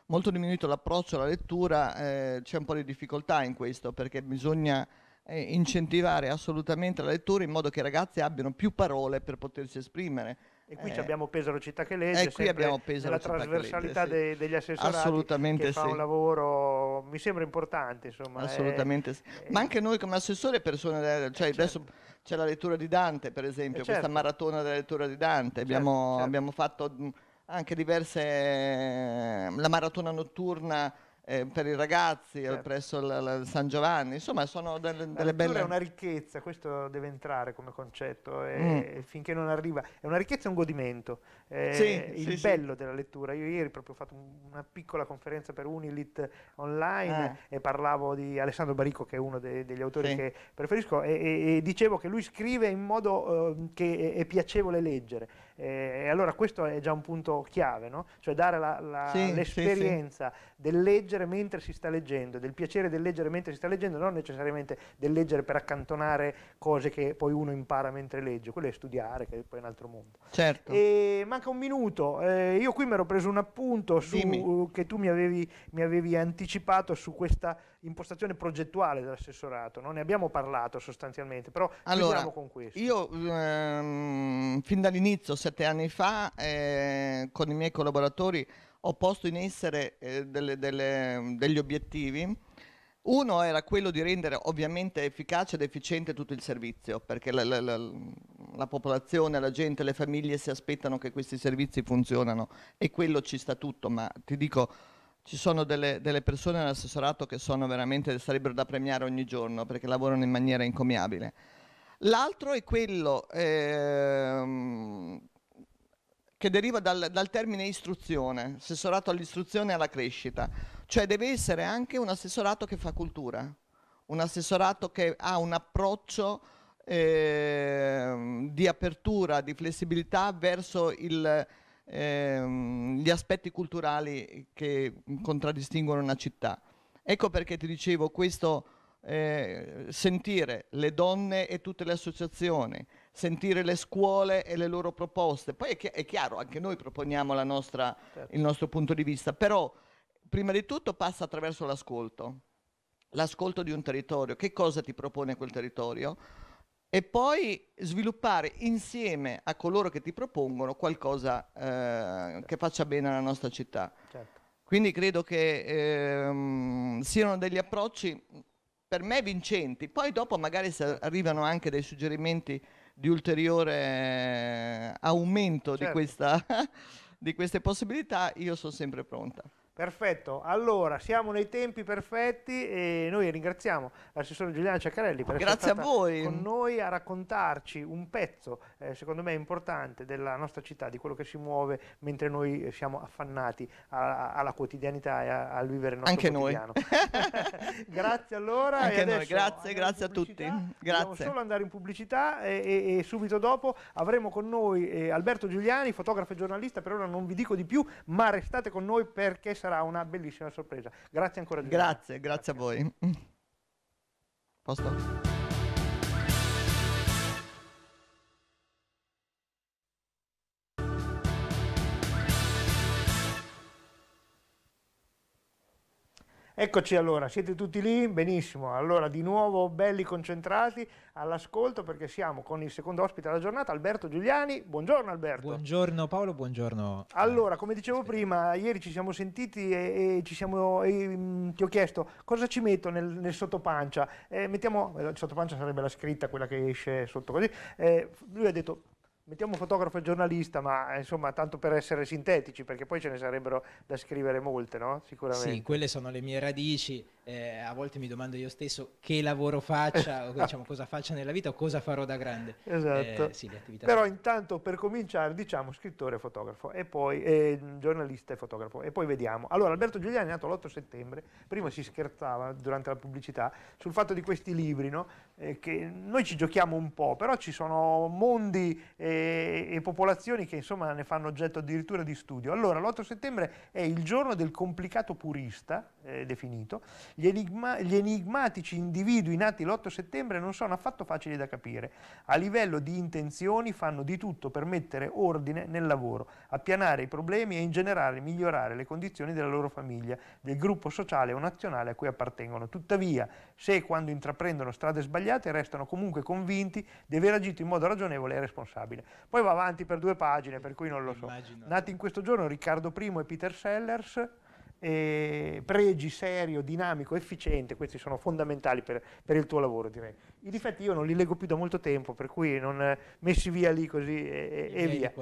molto diminuito l'approccio alla lettura eh, c'è un po' di difficoltà in questo perché bisogna eh, incentivare assolutamente la lettura in modo che i ragazzi abbiano più parole per potersi esprimere e qui eh. abbiamo Pesaro Città che legge, e eh, qui abbiamo Pesaro la trasversalità legge, dei, sì. degli assessorati Assolutamente che sì. fa un lavoro, mi sembra importante. Insomma, Assolutamente è, sì. È... Eh, Ma eh. anche noi come assessore persone, cioè certo. adesso c'è la lettura di Dante per esempio, eh, certo. questa maratona della lettura di Dante, certo, abbiamo, certo, abbiamo fatto mm, anche diverse, la maratona notturna eh, per i ragazzi certo. presso il, la San Giovanni, insomma sono delle, delle belle... è una ricchezza, questo deve entrare come concetto, e, mm. finché non arriva, è una ricchezza e un godimento, eh, sì, il sì, bello sì. della lettura. Io ieri proprio ho fatto un, una piccola conferenza per Unilit online eh. e parlavo di Alessandro Baricco che è uno de, degli autori che preferisco e, e, e, dicevo che lui scrive in modo eh, che è, è, piacevole leggere eh, e allora questo è già un punto chiave, no? cioè dare la, la, l'esperienza del leggere mentre si sta leggendo, del piacere del leggere mentre si sta leggendo, non necessariamente del leggere per accantonare cose che poi uno impara mentre legge, quello è studiare che è poi è un altro mondo. Certo. E, ma manca un minuto. Eh, io qui mi ero preso un appunto su, che tu mi avevi, mi avevi, anticipato su questa impostazione progettuale dell'assessorato. Non ne abbiamo parlato sostanzialmente, però allora, con questo. Io ehm, fin dall'inizio, sette anni fa, eh, con i miei collaboratori ho posto in essere eh, delle, delle, degli obiettivi uno era quello di rendere ovviamente efficace ed efficiente tutto il servizio, perché la, la, la, la, popolazione, la gente, le famiglie si aspettano che questi servizi funzionano e quello ci sta tutto, ma ti dico, ci sono delle, delle persone nell'assessorato che sarebbero da premiare ogni giorno perché lavorano in maniera incomiabile. L'altro è quello ehm, che deriva dal, dal termine istruzione, assessorato all'istruzione e alla crescita cioè deve essere anche un assessorato che fa cultura, un assessorato che ha un approccio eh, di apertura, di flessibilità verso il, eh, gli aspetti culturali che contraddistinguono una città. Ecco perché ti dicevo questo eh, sentire le donne e tutte le associazioni, sentire le scuole e le loro proposte. Poi è, chi è chiaro, anche noi proponiamo nostra, certo. il nostro punto di vista, però prima di tutto passa attraverso l'ascolto, l'ascolto di un territorio, che cosa ti propone quel territorio e poi sviluppare insieme a coloro che ti propongono qualcosa eh, che faccia bene alla nostra città. Certo. Quindi credo che ehm, siano degli approcci per me vincenti, poi dopo magari arrivano anche dei suggerimenti di ulteriore eh, aumento certo. di, questa, di queste possibilità, io sono sempre pronta. Perfetto, allora siamo nei tempi perfetti e noi ringraziamo l'assessore Giuliano Ciaccarelli per Grazie essere stata con noi a raccontarci un pezzo, eh, secondo me importante, della nostra città, di quello che si muove mentre noi eh, siamo affannati a, a, alla quotidianità e al vivere il nostro Anche quotidiano. Noi. grazie allora. Anche noi, grazie, grazie a tutti. Grazie. Dobbiamo solo andare in pubblicità e, e, e subito dopo avremo con noi eh, Alberto Giuliani, fotografo e giornalista, per ora non vi dico di più, ma restate con noi perché sarà sarà una bellissima sorpresa. Grazie ancora di Grazie, grazie, grazie a voi. Posto? Eccoci allora, siete tutti lì? Benissimo, allora di nuovo belli concentrati all'ascolto perché siamo con il secondo ospite della giornata, Alberto Giuliani. Buongiorno Alberto. Buongiorno Paolo, buongiorno. Allora, come eh, dicevo prima, ieri ci siamo sentiti e, e, ci siamo, e mh, mm, ti ho chiesto cosa ci metto nel, nel sottopancia. Eh, mettiamo, eh, il sottopancia sarebbe la scritta, quella che esce sotto così. Eh, lui ha detto mettiamo fotografo e giornalista, ma eh, insomma tanto per essere sintetici, perché poi ce ne sarebbero da scrivere molte, no? Sicuramente. Sì, quelle sono le mie radici eh, a volte mi domando io stesso che lavoro faccia, o diciamo, cosa faccia nella vita o cosa farò da grande. Esatto. Eh, sì, Però intanto per cominciare diciamo scrittore e fotografo, e poi eh, giornalista e fotografo, e poi vediamo. Allora Alberto Giuliani è nato l'8 settembre, prima si scherzava durante la pubblicità sul fatto di questi libri, no? Eh, che noi ci giochiamo un po', però ci sono mondi eh, e popolazioni che insomma ne fanno oggetto addirittura di studio. Allora l'8 settembre è il giorno del complicato purista, eh, definito, gli, enigma, gli enigmatici individui nati l'8 settembre non sono affatto facili da capire. A livello di intenzioni fanno di tutto per mettere ordine nel lavoro, appianare i problemi e in generale migliorare le condizioni della loro famiglia, del gruppo sociale o nazionale a cui appartengono. Tuttavia, se e quando intraprendono strade sbagliate restano comunque convinti di aver agito in modo ragionevole e responsabile. Poi va avanti per due pagine, per cui non lo so. Immagino. Nati in questo giorno Riccardo I e Peter Sellers, eh, pregi, serio, dinamico, efficiente, questi sono fondamentali per, per, il tuo lavoro direi. I difetti io non li leggo più da molto tempo, per cui non eh, messi via lì così e, e via.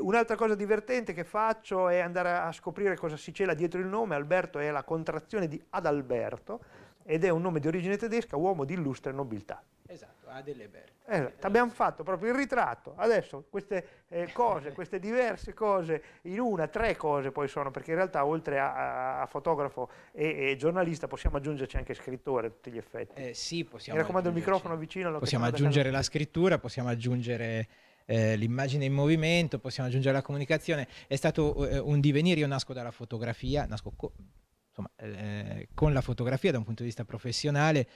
un'altra cosa divertente che faccio è andare a scoprire cosa si cela dietro il nome, Alberto è la contrazione di Adalberto ed è un nome di origine tedesca, uomo di illustre nobiltà. Esatto. Adele e Berti. Eh, abbiamo fatto proprio il ritratto. Adesso queste eh, cose, queste diverse cose, in una, tre cose poi sono, perché in realtà oltre a, a, fotografo e, e, giornalista possiamo aggiungerci anche scrittore a tutti gli effetti. Eh, sì, possiamo Mi raccomando il microfono vicino. Possiamo aggiungere la scrittura, possiamo aggiungere... Eh, l'immagine in movimento, possiamo aggiungere la comunicazione, è stato eh, un divenire, io nasco dalla fotografia, nasco co insomma, eh, con la fotografia da un punto di vista professionale,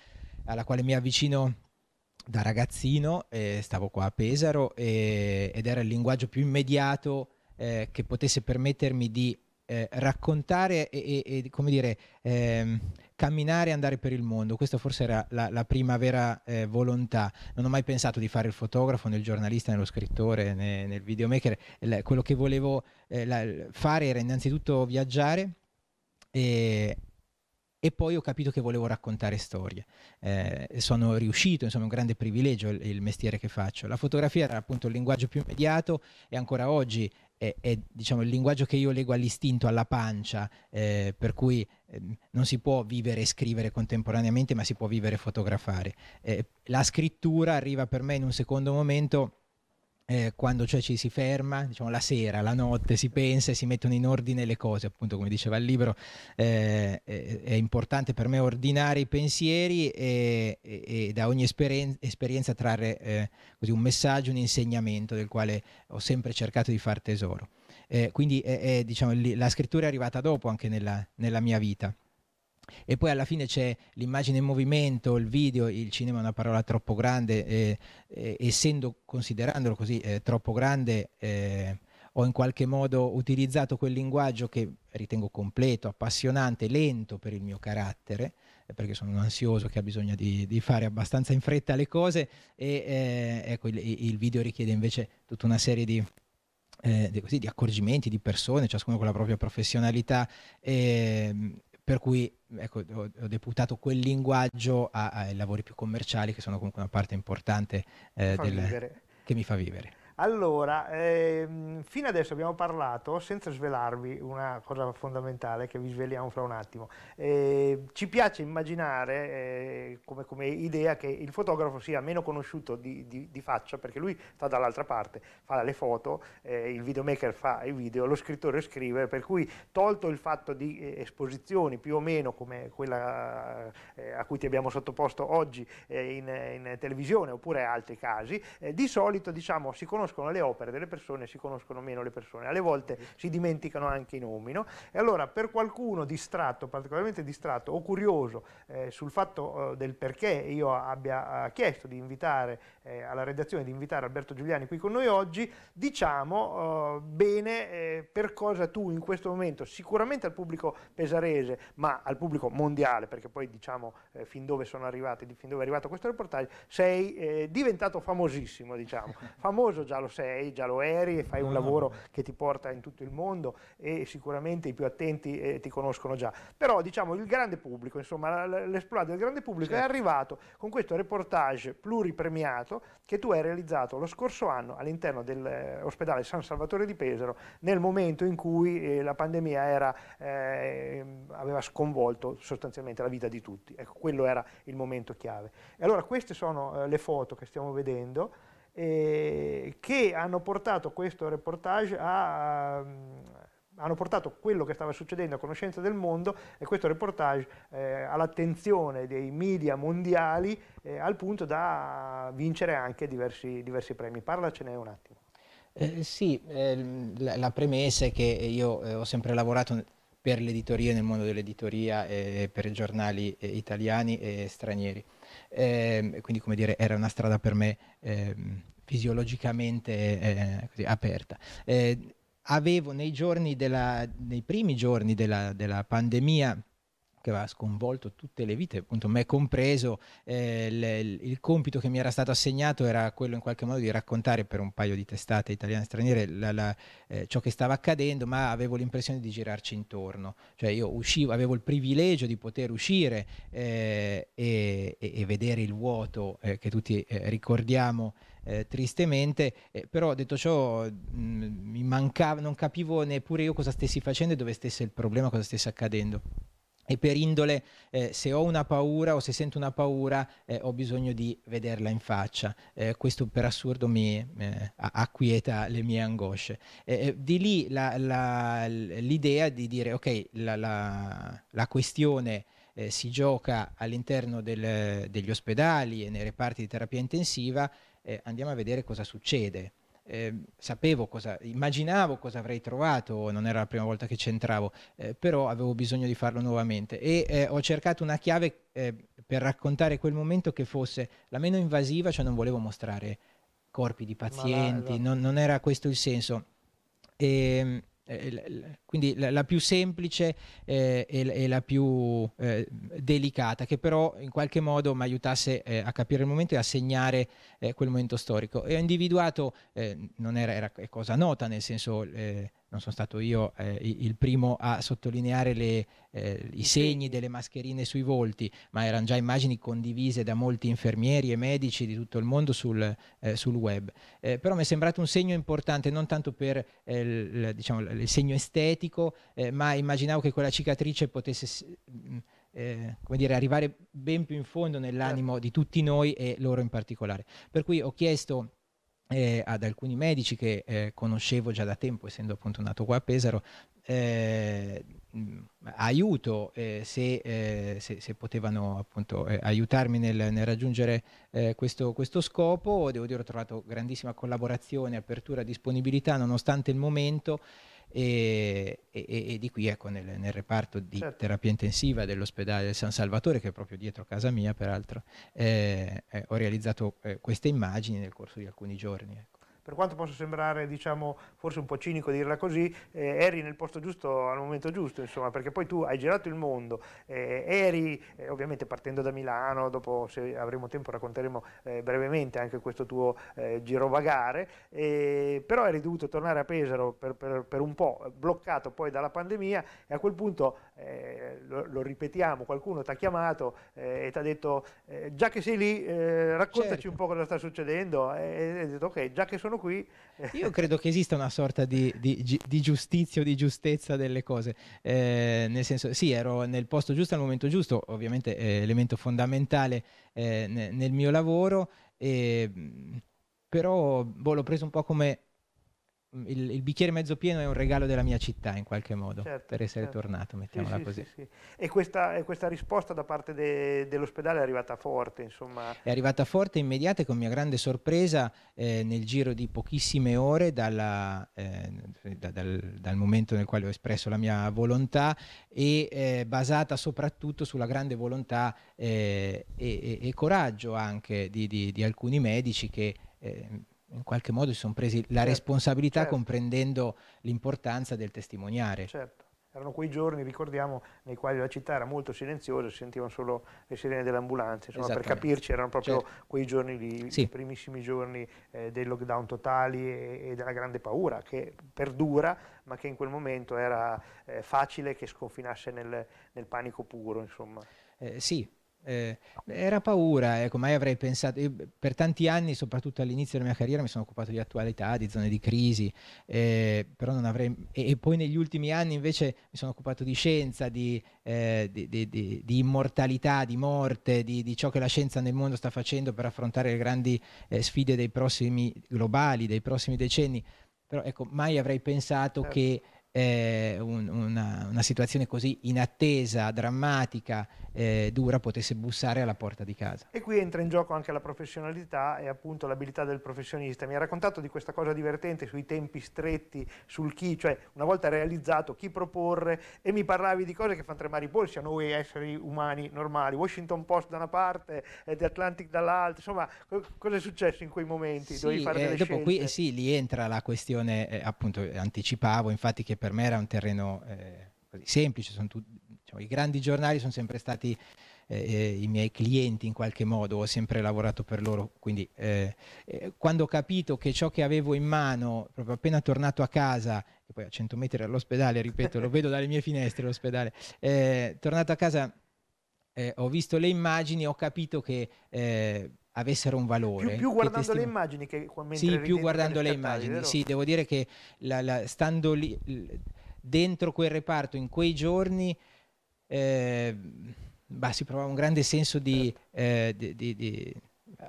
alla quale mi avvicino da ragazzino eh, stavo qua a Pesaro eh, ed era il linguaggio più immediato eh, che potesse permettermi di eh, raccontare e, e, e, come dire ehm, camminare e andare per il mondo. Questa forse era la, la prima vera eh, volontà. Non ho mai pensato di fare il fotografo, né il giornalista, né lo scrittore, né, né il videomaker. La, quello che volevo eh, la, fare era innanzitutto viaggiare e e poi ho capito che volevo raccontare storie. Eh, sono riuscito, insomma è un grande privilegio il, il, mestiere che faccio. La fotografia era appunto il linguaggio più immediato e ancora oggi è, è diciamo, il linguaggio che io leggo all'istinto, alla pancia, eh, per cui eh, non si può vivere e scrivere contemporaneamente, ma si può vivere e fotografare. Eh, la scrittura arriva per me in un secondo momento eh, quando cioè ci si ferma, diciamo la sera, la notte, si pensa e si mettono in ordine le cose, appunto come diceva il libro, eh, è, è, importante per me ordinare i pensieri e, e, e da ogni esperen- esperienza trarre eh, così un messaggio, un insegnamento del quale ho sempre cercato di far tesoro. Eh, quindi è, è, diciamo, la scrittura è arrivata dopo anche nella, nella mia vita e poi alla fine c'è l'immagine in movimento, il video, il cinema è una parola troppo grande, eh, eh, essendo considerandolo così eh, troppo grande, eh, ho in qualche modo utilizzato quel linguaggio che ritengo completo, appassionante, lento per il mio carattere, eh, perché sono un ansioso che ha bisogno di, di fare abbastanza in fretta le cose e eh, ecco, il, il video richiede invece tutta una serie di, eh, di, così, di, accorgimenti di persone, ciascuno con la propria professionalità, eh, per cui ecco, ho, ho, deputato quel linguaggio a, ai lavori più commerciali che sono comunque una parte importante eh, del, che mi fa vivere. Allora, ehm, fino adesso abbiamo parlato, senza svelarvi una cosa fondamentale che vi sveliamo fra un attimo, eh, ci piace immaginare eh, come, come, idea che il fotografo sia meno conosciuto di, di, di faccia, perché lui sta dall'altra parte, fa le foto, eh, il videomaker fa i video, lo scrittore scrive, per cui tolto il fatto di eh, esposizioni più o meno come quella eh, a cui ti abbiamo sottoposto oggi eh, in, in, televisione oppure altri casi, di solito diciamo si conosce conoscono le opere delle persone, si conoscono meno le persone, alle volte si dimenticano anche i nomi. No? E allora per qualcuno distratto, particolarmente distratto o curioso eh, sul fatto eh, del perché io abbia eh, chiesto di invitare eh, alla redazione di invitare Alberto Giuliani qui con noi oggi, diciamo eh, bene per cosa tu in questo momento, sicuramente al pubblico pesarese, ma al pubblico mondiale, perché poi diciamo fin dove sono arrivati, fin dove è arrivato questo reportage, sei diventato famosissimo, diciamo, famoso già già lo sei, già lo eri e fai un ah. lavoro che ti porta in tutto il mondo e sicuramente i più attenti eh, ti conoscono già. Però diciamo il grande pubblico, insomma l'esplorato del grande pubblico certo. è arrivato con questo reportage pluripremiato che tu hai realizzato lo scorso anno all'interno dell'ospedale eh, San Salvatore di Pesaro nel momento in cui eh, la pandemia era, eh, ehm, aveva sconvolto sostanzialmente la vita di tutti. Ecco, quello era il momento chiave. E allora queste sono eh, le foto che stiamo vedendo eh, che hanno portato questo reportage a, mm, hanno portato quello che stava succedendo a conoscenza del mondo e questo reportage eh, all'attenzione dei media mondiali eh, al punto da vincere anche diversi, diversi premi. Parlacene un attimo. Eh, sì, eh, la, la, premessa è che io eh, ho sempre lavorato per l'editoria, nel mondo dell'editoria, eh, per i giornali italiani e stranieri eh, quindi come dire era una strada per me ehm, eh, fisiologicamente così, aperta. Ehm, avevo nei giorni della, nei primi giorni della, della pandemia che aveva sconvolto tutte le vite, appunto me compreso, eh, l- il compito che mi era stato assegnato era quello in qualche modo di raccontare per un paio di testate italiane e straniere la, la, eh, ciò che stava accadendo, ma avevo l'impressione di girarci intorno, cioè io uscivo, avevo il privilegio di poter uscire eh, e, e, vedere il vuoto eh, che tutti eh, ricordiamo. Eh, tristemente, eh, però detto ciò mh, mm, mi mancava, non capivo neppure io cosa stessi facendo e dove stesse il problema, cosa stesse accadendo e per indole eh, se ho una paura o se sento una paura eh, ho bisogno di vederla in faccia. Eh, questo per assurdo mi eh, acquieta le mie angosce. Eh, eh, di lì la, la, l'idea di dire ok, la, la questione si gioca all'interno del, degli ospedali e nei reparti di terapia intensiva, andiamo a vedere cosa succede eh, sapevo cosa, immaginavo cosa avrei trovato, non era la prima volta che c'entravo, eh, però avevo bisogno di farlo nuovamente e eh, ho cercato una chiave eh, per raccontare quel momento che fosse la meno invasiva, cioè non volevo mostrare corpi di pazienti, non, non, era questo il senso. E, ehm, eh, quindi la, più semplice eh, e, la più eh, delicata, che però in qualche modo mi aiutasse a capire il momento e a segnare quel momento storico. E ho individuato, non era, era cosa nota, nel senso non sono stato io eh, il primo a sottolineare le, eh, i segni delle mascherine sui volti, ma erano già immagini condivise da molti infermieri e medici di tutto il mondo sul, eh, sul web. Eh, però mi è sembrato un segno importante, non tanto per il, eh, diciamo, il, segno estetico, eh, ma immaginavo che quella cicatrice potesse... Mm, eh, come dire, arrivare ben più in fondo nell'animo certo. di tutti noi e loro in particolare. Per cui ho chiesto eh, ad alcuni medici che eh, conoscevo già da tempo, essendo appunto nato qua a Pesaro, eh, mm, aiuto eh, se, eh, se, se, potevano appunto eh, aiutarmi nel, nel raggiungere questo, questo, scopo. Devo dire ho trovato grandissima collaborazione, apertura, disponibilità nonostante il momento e, e, e, di qui ecco nel, nel reparto di certo. terapia intensiva dell'ospedale del San Salvatore, che è proprio dietro casa mia peraltro, eh, eh, ho realizzato eh, queste immagini nel corso di alcuni giorni. Ecco per quanto possa sembrare diciamo, forse un po' cinico dirla così, eh, eri nel posto giusto al momento giusto, insomma, perché poi tu hai girato il mondo, eh, eri eh, ovviamente partendo da Milano, dopo se avremo tempo racconteremo eh, brevemente anche questo tuo eh, girovagare, eh, però eri dovuto tornare a Pesaro per, per, per, un po', bloccato poi dalla pandemia e a quel punto eh, lo, lo, ripetiamo, qualcuno ti ha chiamato eh, e ti ha detto eh, già che sei lì eh, raccontaci certo. un po' cosa sta succedendo eh, e hai detto ok già che sono qui. Io credo che esista una sorta di, di, di giustizia o di giustezza delle cose, eh, nel senso sì ero nel posto giusto al momento giusto, ovviamente è elemento fondamentale nel mio lavoro, e, ehm, però boh, l'ho preso un po' come Mm, il, il, bicchiere mezzo pieno è un regalo della mia città in qualche modo, certo, per essere certo. tornato, mettiamola sì, così. Sì, sì. E, questa, questa, risposta da parte de, dell'ospedale è arrivata forte, insomma. È arrivata forte, immediata e con mia grande sorpresa eh, nel giro di pochissime ore dalla, eh, da, dal, dal, momento nel quale ho espresso la mia volontà e eh, basata soprattutto sulla grande volontà eh, e, e, e, coraggio anche di, di, di alcuni medici che eh, in qualche modo si sono presi la certo, responsabilità certo. comprendendo l'importanza del testimoniare. Certo. Erano quei giorni, ricordiamo, nei quali la città era molto silenziosa, si sentivano solo le sirene dell'ambulanza. Insomma, per capirci, erano proprio certo. quei giorni lì, sì. i primissimi giorni eh, dei lockdown totali e, e, della grande paura che perdura, ma che in quel momento era eh, facile che sconfinasse nel, nel panico puro. Insomma. Eh, sì, eh, era paura, ecco, mai avrei pensato, per tanti anni, soprattutto all'inizio della mia carriera, mi sono occupato di attualità, di zone di crisi, eh, però non avrei, e, e, poi negli ultimi anni invece mi sono occupato di scienza, di, eh, di, di, di immortalità, di morte, di, ciò che la scienza nel mondo sta facendo per affrontare le grandi eh, sfide dei prossimi globali, dei prossimi decenni, però ecco, mai avrei pensato certo. che eh, un, una, una, situazione così inattesa, drammatica, eh, dura potesse bussare alla porta di casa. E qui entra in gioco anche la professionalità e appunto l'abilità del professionista. Mi ha raccontato di questa cosa divertente sui tempi stretti, sul chi, cioè una volta realizzato chi proporre e mi parlavi di cose che fanno tremare i polsi a noi esseri umani normali, Washington Post da una parte, eh, The Atlantic dall'altra, insomma co cosa è successo in quei momenti? Sì, fare eh, delle dopo scelte. qui sì, lì entra la questione, eh, appunto anticipavo infatti che per me era un terreno eh, semplice, tu, diciamo, i grandi giornali sono sempre stati eh, eh, i miei clienti in qualche modo, ho sempre lavorato per loro, quindi eh, eh, quando ho capito che ciò che avevo in mano, proprio appena tornato a casa, che poi a 100 metri all'ospedale, ripeto, lo vedo dalle mie finestre l'ospedale, eh, tornato a casa ho visto le immagini, ho capito che avessero un valore. Più, più guardando testim- le immagini che Sì, più guardando le immagini. Vero? Sì, devo dire che la, la, stando lì dentro quel reparto in quei giorni eh, bah, si provava un grande senso di, certo. eh, di, di, di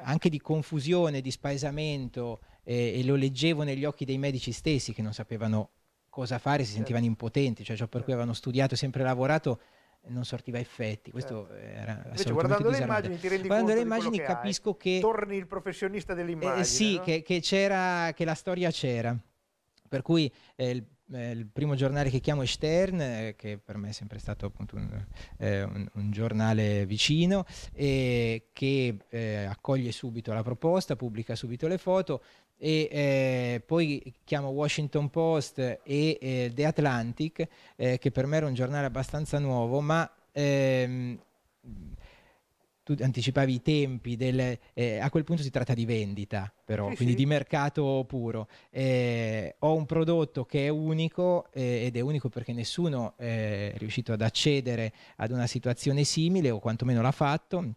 anche di confusione, di spaesamento eh, e lo leggevo negli occhi dei medici stessi che non sapevano cosa fare, si sentivano certo. impotenti, cioè, cioè per cui certo. avevano studiato e sempre lavorato non sortiva effetti. Questo certo. era Invece guardando le immagini ti rendi guardando conto le immagini che capisco hai. che... Torni il professionista dell'immagine. Eh, eh sì, no? che, che, che, la storia c'era. Per cui eh, il eh, il primo giornale che chiamo è Stern, eh, che per me è sempre stato appunto un, eh, un, un giornale vicino, e che eh, accoglie subito la proposta, pubblica subito le foto, e eh, poi chiamo Washington Post e eh, The Atlantic, eh, che per me era un giornale abbastanza nuovo, ma ehm, tu anticipavi i tempi, del, eh, a quel punto si tratta di vendita però, sì, quindi sì. di mercato puro. Eh, ho un prodotto che è unico eh, ed è unico perché nessuno eh, è riuscito ad accedere ad una situazione simile o quantomeno l'ha fatto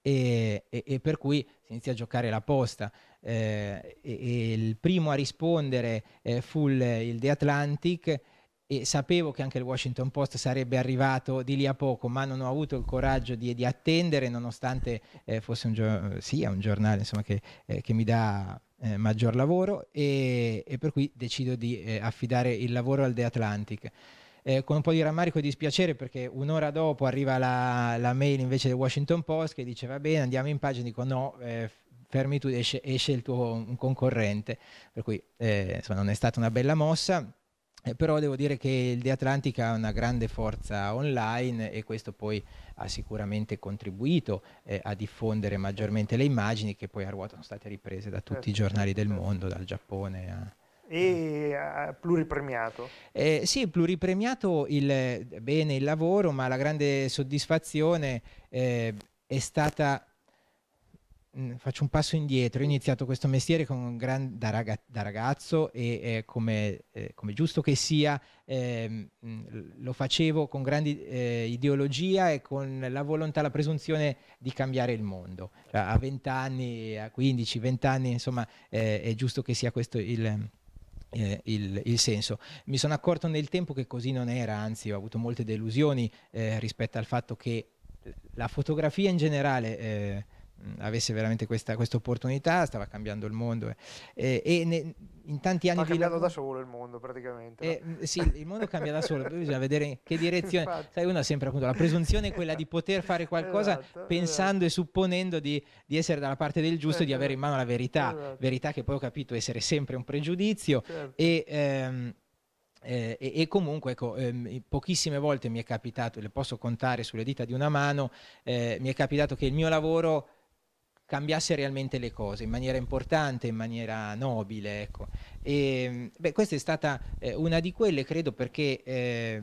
e, e, e per cui si inizia a giocare la posta eh, e, e il primo a rispondere eh, fu il, il The Atlantic e sapevo che anche il Washington Post sarebbe arrivato di lì a poco, ma non ho avuto il coraggio di, di attendere, nonostante eh, fosse un, gio- sì, un giornale insomma, che, eh, che, mi dà eh, maggior lavoro e, e, per cui decido di eh, affidare il lavoro al The Atlantic. Eh, con un po' di rammarico e dispiacere perché un'ora dopo arriva la, la mail invece del Washington Post che dice va bene andiamo in pagina, dico no, eh, fermi tu, esce, esce il tuo concorrente, per cui eh, insomma, non è stata una bella mossa. Eh, però devo dire che il The Atlantic ha una grande forza online e questo poi ha sicuramente contribuito eh, a diffondere maggiormente le immagini che poi a ruota sono state riprese da tutti certo, i giornali del certo. mondo, dal Giappone a... E uh, pluripremiato? Eh, sì, pluripremiato il, bene il lavoro, ma la grande soddisfazione eh, è stata Mm, faccio un passo indietro, ho iniziato questo mestiere gran, da, raga, da, ragazzo e eh, come, eh, come, giusto che sia eh, lo facevo con grande eh, ideologia e con la volontà, la presunzione di cambiare il mondo. Cioè, a 20 anni, a 15, 20 anni, insomma, eh, è giusto che sia questo il... Eh, il, il, senso. Mi sono accorto nel tempo che così non era, anzi ho avuto molte delusioni rispetto al fatto che la fotografia in generale avesse veramente questa opportunità, stava cambiando il mondo eh. e, e ne, in tanti anni... Ha cambiato lavoro... da solo il mondo praticamente. Eh, no? Sì, il mondo cambia da solo, bisogna vedere in che direzione... Infatti. Sai, uno ha sempre appunto la presunzione è quella di poter fare qualcosa esatto, esatto. pensando esatto. e supponendo di, di, essere dalla parte del giusto, esatto. di avere in mano la verità, esatto. verità che poi ho capito essere sempre un pregiudizio certo. e... Ehm, eh, e, e, comunque, ecco, eh, pochissime volte mi è capitato, le posso contare sulle dita di una mano, eh, mi è capitato che il mio lavoro cambiasse realmente le cose in maniera importante, in maniera nobile. Ecco. E, ehm, beh, questa è stata eh, una di quelle, credo, perché eh,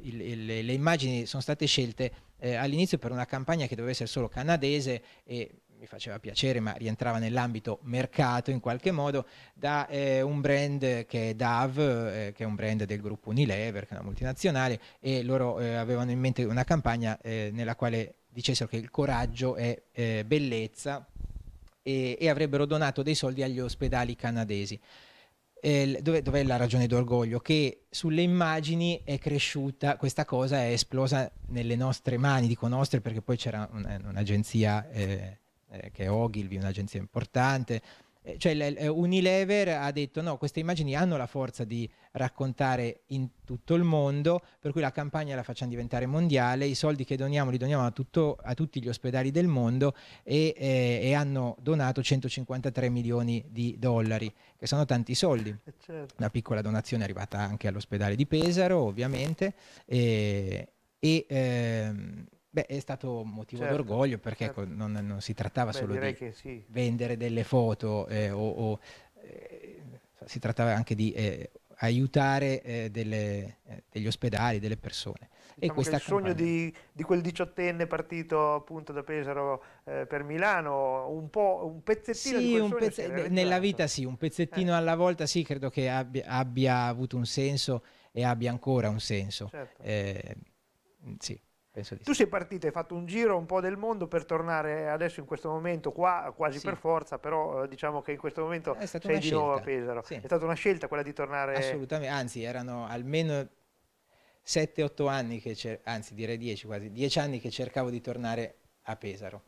il, il, le immagini sono state scelte eh, all'inizio per una campagna che doveva essere solo canadese e mi faceva piacere, ma rientrava nell'ambito mercato in qualche modo, da eh, un brand che è DAV, eh, che è un brand del gruppo Unilever, che è una multinazionale, e loro eh, avevano in mente una campagna eh, nella quale dicessero che il coraggio è eh, bellezza e, e, avrebbero donato dei soldi agli ospedali canadesi. Eh, dov'è, dov'è la ragione d'orgoglio? Che sulle immagini è cresciuta, questa cosa è esplosa nelle nostre mani, dico nostre perché poi c'era un, eh, un'agenzia eh, eh, che è Ogilvy, un'agenzia importante, eh, cioè eh, Unilever ha detto no, queste immagini hanno la forza di raccontare in tutto il mondo, per cui la campagna la facciamo diventare mondiale, i soldi che doniamo li doniamo a, tutto, a tutti gli ospedali del mondo e, eh, e, hanno donato 153 milioni di dollari, che sono tanti soldi. Eh, certo. Una piccola donazione è arrivata anche all'ospedale di Pesaro, ovviamente, e, e ehm, Beh, è stato motivo certo, d'orgoglio perché certo. non, non, si trattava Beh, solo di sì. vendere delle foto eh, o, o eh, si trattava anche di eh, aiutare eh, delle, eh, degli ospedali, delle persone. Diciamo e il sogno di, di, quel diciottenne partito appunto da Pesaro eh, per Milano, un po' un pezzettino sì, un pezz nella vita sì, un pezzettino eh. alla volta sì, credo che abbia, abbia, avuto un senso e abbia ancora un senso. Certo. Eh, sì. Penso di tu sì. sei partito, hai fatto un giro un po' del mondo per tornare adesso in questo momento qua, quasi sì. per forza, però eh, diciamo che in questo momento sei di nuovo a Pesaro. Sì. È stata una scelta quella di tornare... Assolutamente, anzi erano almeno 7-8 anni, che anzi direi 10 quasi, 10 anni che cercavo di tornare a Pesaro.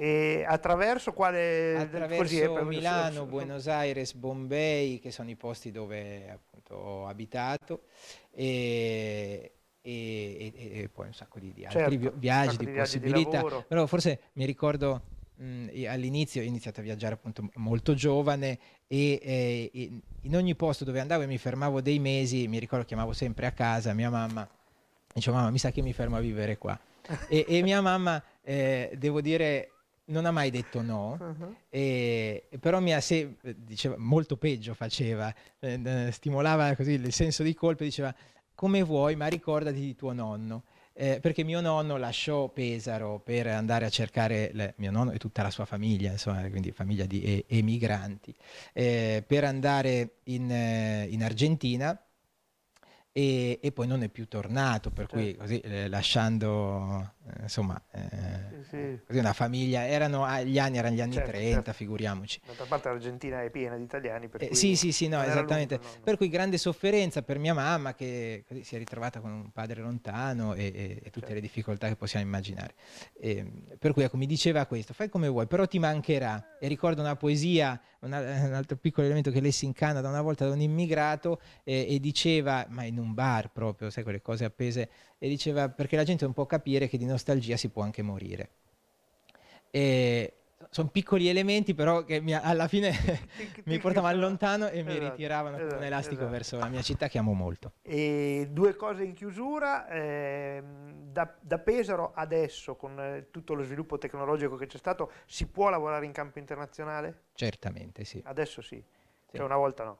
E attraverso quale? Attraverso così, è, Milano, Buenos Aires, Bombay, che sono i posti dove appunto ho abitato. E e, e, e poi un sacco di, di altri certo, viaggi, di, di viaggi possibilità. Di Però forse mi ricordo mh, all'inizio, ho iniziato a viaggiare appunto molto giovane e, e, in ogni posto dove andavo e mi fermavo dei mesi, mi ricordo chiamavo sempre a casa mia mamma, dicevo mamma mi sa che mi fermo a vivere qua. e, e mia mamma, eh, devo dire, non ha mai detto no, uh-huh. e, però mi ha se, diceva, molto peggio faceva, eh, stimolava così il senso di colpa, e diceva come vuoi, ma ricordati di tuo nonno. Eh, perché mio nonno lasciò Pesaro per andare a cercare, le, mio nonno e tutta la sua famiglia, insomma, quindi famiglia di e, emigranti, eh, per andare in, eh, in Argentina e, e, poi non è più tornato, per cui certo. così eh, lasciando eh, insomma, eh, sì, una famiglia, erano gli anni, erano gli anni certo, 30, certo. figuriamoci. D'altra parte l'Argentina è piena di italiani, per eh, cui Sì, sì, sì, no, esattamente. Lungo, no? Per cui grande sofferenza per mia mamma che si è ritrovata con un padre lontano e, e, e tutte certo. le difficoltà che possiamo immaginare. E, ehm, per cui, ecco, mi diceva questo, fai come vuoi, però ti mancherà. E ricordo una poesia, una, un altro piccolo elemento che lessi in Canada una volta da un immigrato eh, e diceva, ma in un bar proprio, sai, quelle cose appese e diceva perché la gente non può capire che di nostalgia si può anche morire. E sono piccoli elementi però che mi, alla fine mi portavano lontano e mi esatto, ritiravano esatto, con elastico esatto. verso la mia città che amo molto. E due cose in chiusura, eh, da, da, Pesaro adesso con eh, tutto lo sviluppo tecnologico che c'è stato si può lavorare in campo internazionale? Certamente sì. Adesso sì, sì. cioè una volta no.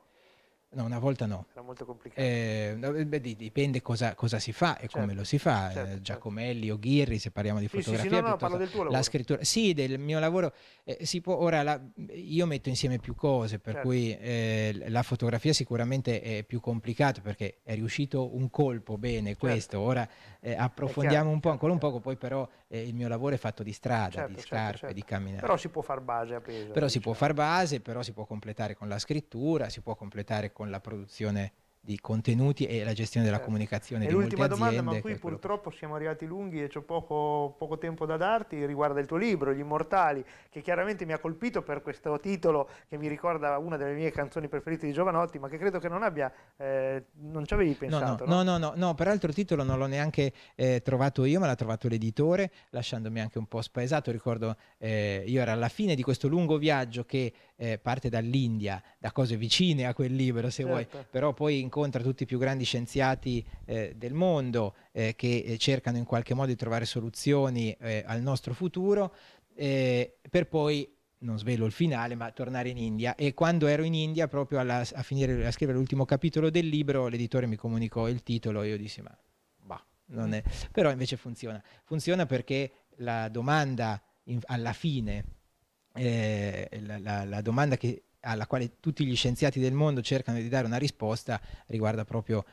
No, una volta no. Era molto complicato. Eh, eh beh, dipende cosa, cosa, si fa e certo, come lo si fa. Eh, certo, certo, Giacomelli certo. o Ghirri, se parliamo di fotografia. Sì, sì, sì, no, no, del tuo lavoro. La scrittura. Sì, del mio lavoro. Eh, si può, ora la, io metto insieme più cose, per certo. cui eh, la fotografia sicuramente è più complicata perché è riuscito un colpo bene certo. questo. Ora eh, approfondiamo chiaro, un po', ancora un poco, poi però il mio lavoro è fatto di strada, di scarpe, di camminare. Però si può far base a peso. Però diciamo. si può diciamo. far base, però si può completare con la scrittura, si può completare con con la producción eh. di contenuti e la gestione della certo. comunicazione. E di l'ultima domanda, ma qui purtroppo siamo arrivati lunghi e ho poco, poco, tempo da darti, riguarda il tuo libro, Gli Immortali, che chiaramente mi ha colpito per questo titolo che mi ricorda una delle mie canzoni preferite di Giovanotti, ma che credo che non abbia, eh, non ci avevi pensato. No no, no, no, no, no, no peraltro il titolo non l'ho neanche eh, trovato io, ma l'ha trovato l'editore, lasciandomi anche un po' spaesato, ricordo eh, io ero alla fine di questo lungo viaggio che eh, parte dall'India, da cose vicine a quel libro se certo. vuoi, però poi in incontra tutti i più grandi scienziati eh, del mondo eh, che eh, cercano in qualche modo di trovare soluzioni eh, al nostro futuro, eh, per poi non svelo il finale, ma tornare in India. E quando ero in India, proprio alla, a, finire, a scrivere l'ultimo capitolo del libro, l'editore mi comunicò il titolo e io dissi, ma bah, non è... Mm. Però invece funziona. Funziona perché la domanda in, alla fine, eh, la, la, la domanda che alla quale tutti gli scienziati del mondo cercano di dare una risposta riguarda proprio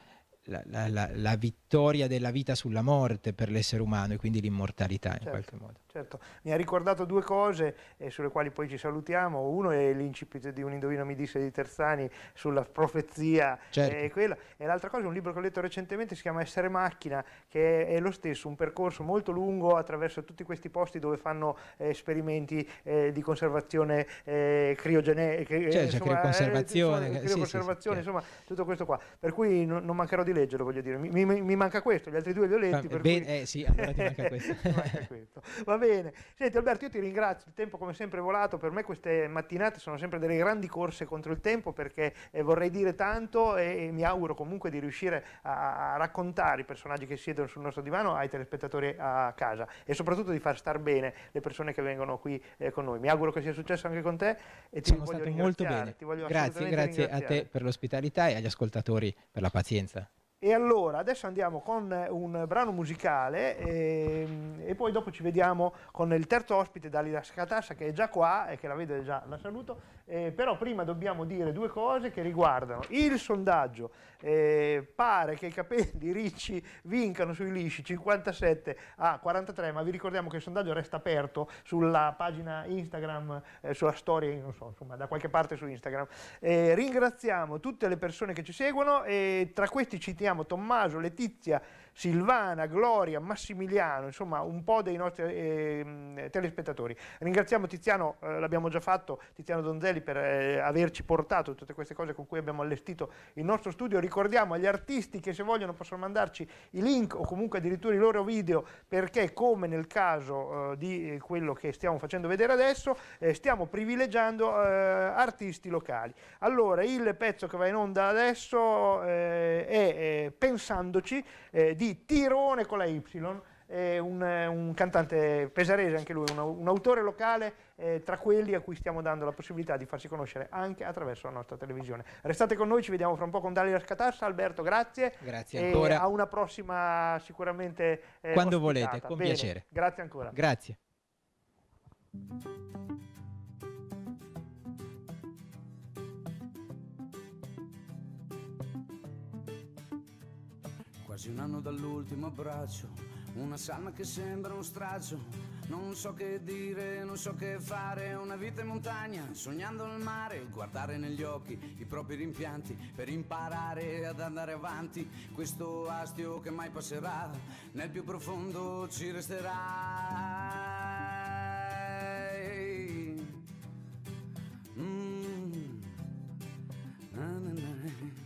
la, la, la, la vittoria della vita sulla morte per l'essere umano e quindi l'immortalità certo. in qualche modo certo. Mi ha ricordato due cose eh, sulle quali poi ci salutiamo. Uno è l'incipit di Un indovino mi disse di Terzani sulla profezia certo. eh, quella. e l'altra cosa è un libro che ho letto recentemente, si chiama Essere macchina, che è, lo stesso, un percorso molto lungo attraverso tutti questi posti dove fanno eh, esperimenti eh, di conservazione eh, criogenetica. Eh, cioè, conservazione. cioè, conservazione, insomma, sì, conservazione sì, sì, insomma, tutto questo qua. Per cui non, non mancherò di leggerlo, voglio dire. Mi, mi, mi, manca questo, gli altri due li ho letti. Beh, cui... sì, allora ti manca questo. manca questo. Va bene bene. Senti Alberto, io ti ringrazio, il tempo come sempre è volato, per me queste mattinate sono sempre delle grandi corse contro il tempo perché eh, vorrei dire tanto e, e, mi auguro comunque di riuscire a, a, raccontare i personaggi che siedono sul nostro divano ai telespettatori a casa e soprattutto di far star bene le persone che vengono qui eh, con noi. Mi auguro che sia successo anche con te e ti Siamo voglio stato molto bene. grazie, grazie a te per l'ospitalità e agli ascoltatori per la pazienza. E allora adesso andiamo con un brano musicale e, ehm, e, poi dopo ci vediamo con il terzo ospite Dalila Scatassa che è già qua e che la vede già, la saluto, eh, però prima dobbiamo dire due cose che riguardano il sondaggio, eh, pare che i capelli ricci vincano sui lisci 57 a 43, ma vi ricordiamo che il sondaggio resta aperto sulla pagina Instagram, eh, sulla storia, non so, insomma da qualche parte su Instagram. Eh, ringraziamo tutte le persone che ci seguono e tra questi citiamo chiamo Tommaso, Letizia, Silvana, Gloria, Massimiliano, insomma un po' dei nostri eh, telespettatori. Ringraziamo Tiziano, eh, l'abbiamo già fatto, Tiziano Donzelli per eh, averci portato tutte queste cose con cui abbiamo allestito il nostro studio. Ricordiamo agli artisti che se vogliono possono mandarci i link o comunque addirittura i loro video perché come nel caso eh, di eh, quello che stiamo facendo vedere adesso eh, stiamo privilegiando artisti locali. Allora il pezzo che va in onda adesso è Pensandoci di di Tirone con la Y, eh, un, un, cantante pesarese, anche lui, un, un autore locale eh, tra quelli a cui stiamo dando la possibilità di farsi conoscere anche attraverso la nostra televisione. Restate con noi, ci vediamo fra un po' con Dalia Scatassa. Alberto, grazie. Grazie e a una prossima sicuramente. Eh, Quando ospitata. volete, con Bene, piacere. Grazie ancora. Grazie. Quasi un anno dall'ultimo abbraccio, una salma che sembra un straccio. Non so che dire, non so che fare, una vita in montagna, sognando il mare, guardare negli occhi i propri rimpianti per imparare ad andare avanti. Questo astio che mai passerà, nel più profondo ci resterà. Mm. Na, na, na.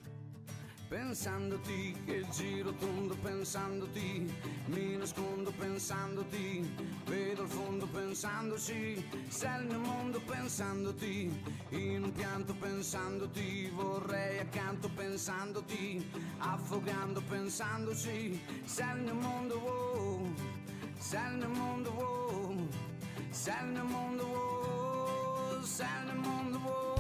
Pensandoti che giro tondo, pensandoti, mi nascondo pensandoti, vedo al fondo pensandoci, sei il mio mondo pensandoti, in un pianto pensandoti, vorrei accanto pensandoti, affogando pensandoci, sei il mio mondo, oh, sei il mio mondo, oh, sei il mio mondo, oh, sei il mio mondo, oh.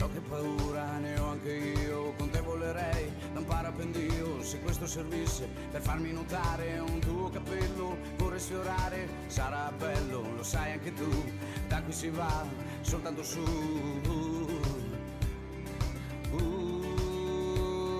So che paura ne ho anche io, con te volerei da un parapendio Se questo servisse per farmi notare un tuo capello vorrei sfiorare Sarà bello, lo sai anche tu, da qui si va soltanto su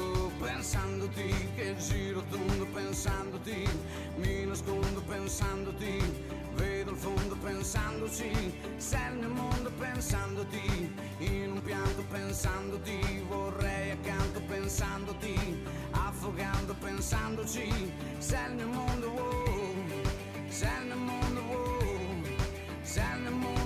uh, Pensandoti che giro tondo, pensandoti mi nascondo, pensandoti Vedo il fondo pensandoci, sei il mio mondo pensandoti, in un pianto pensandoti, vorrei accanto pensandoti, affogando pensandoci, sei il mio mondo, oh, sei il mio mondo, oh, sei il mio mondo.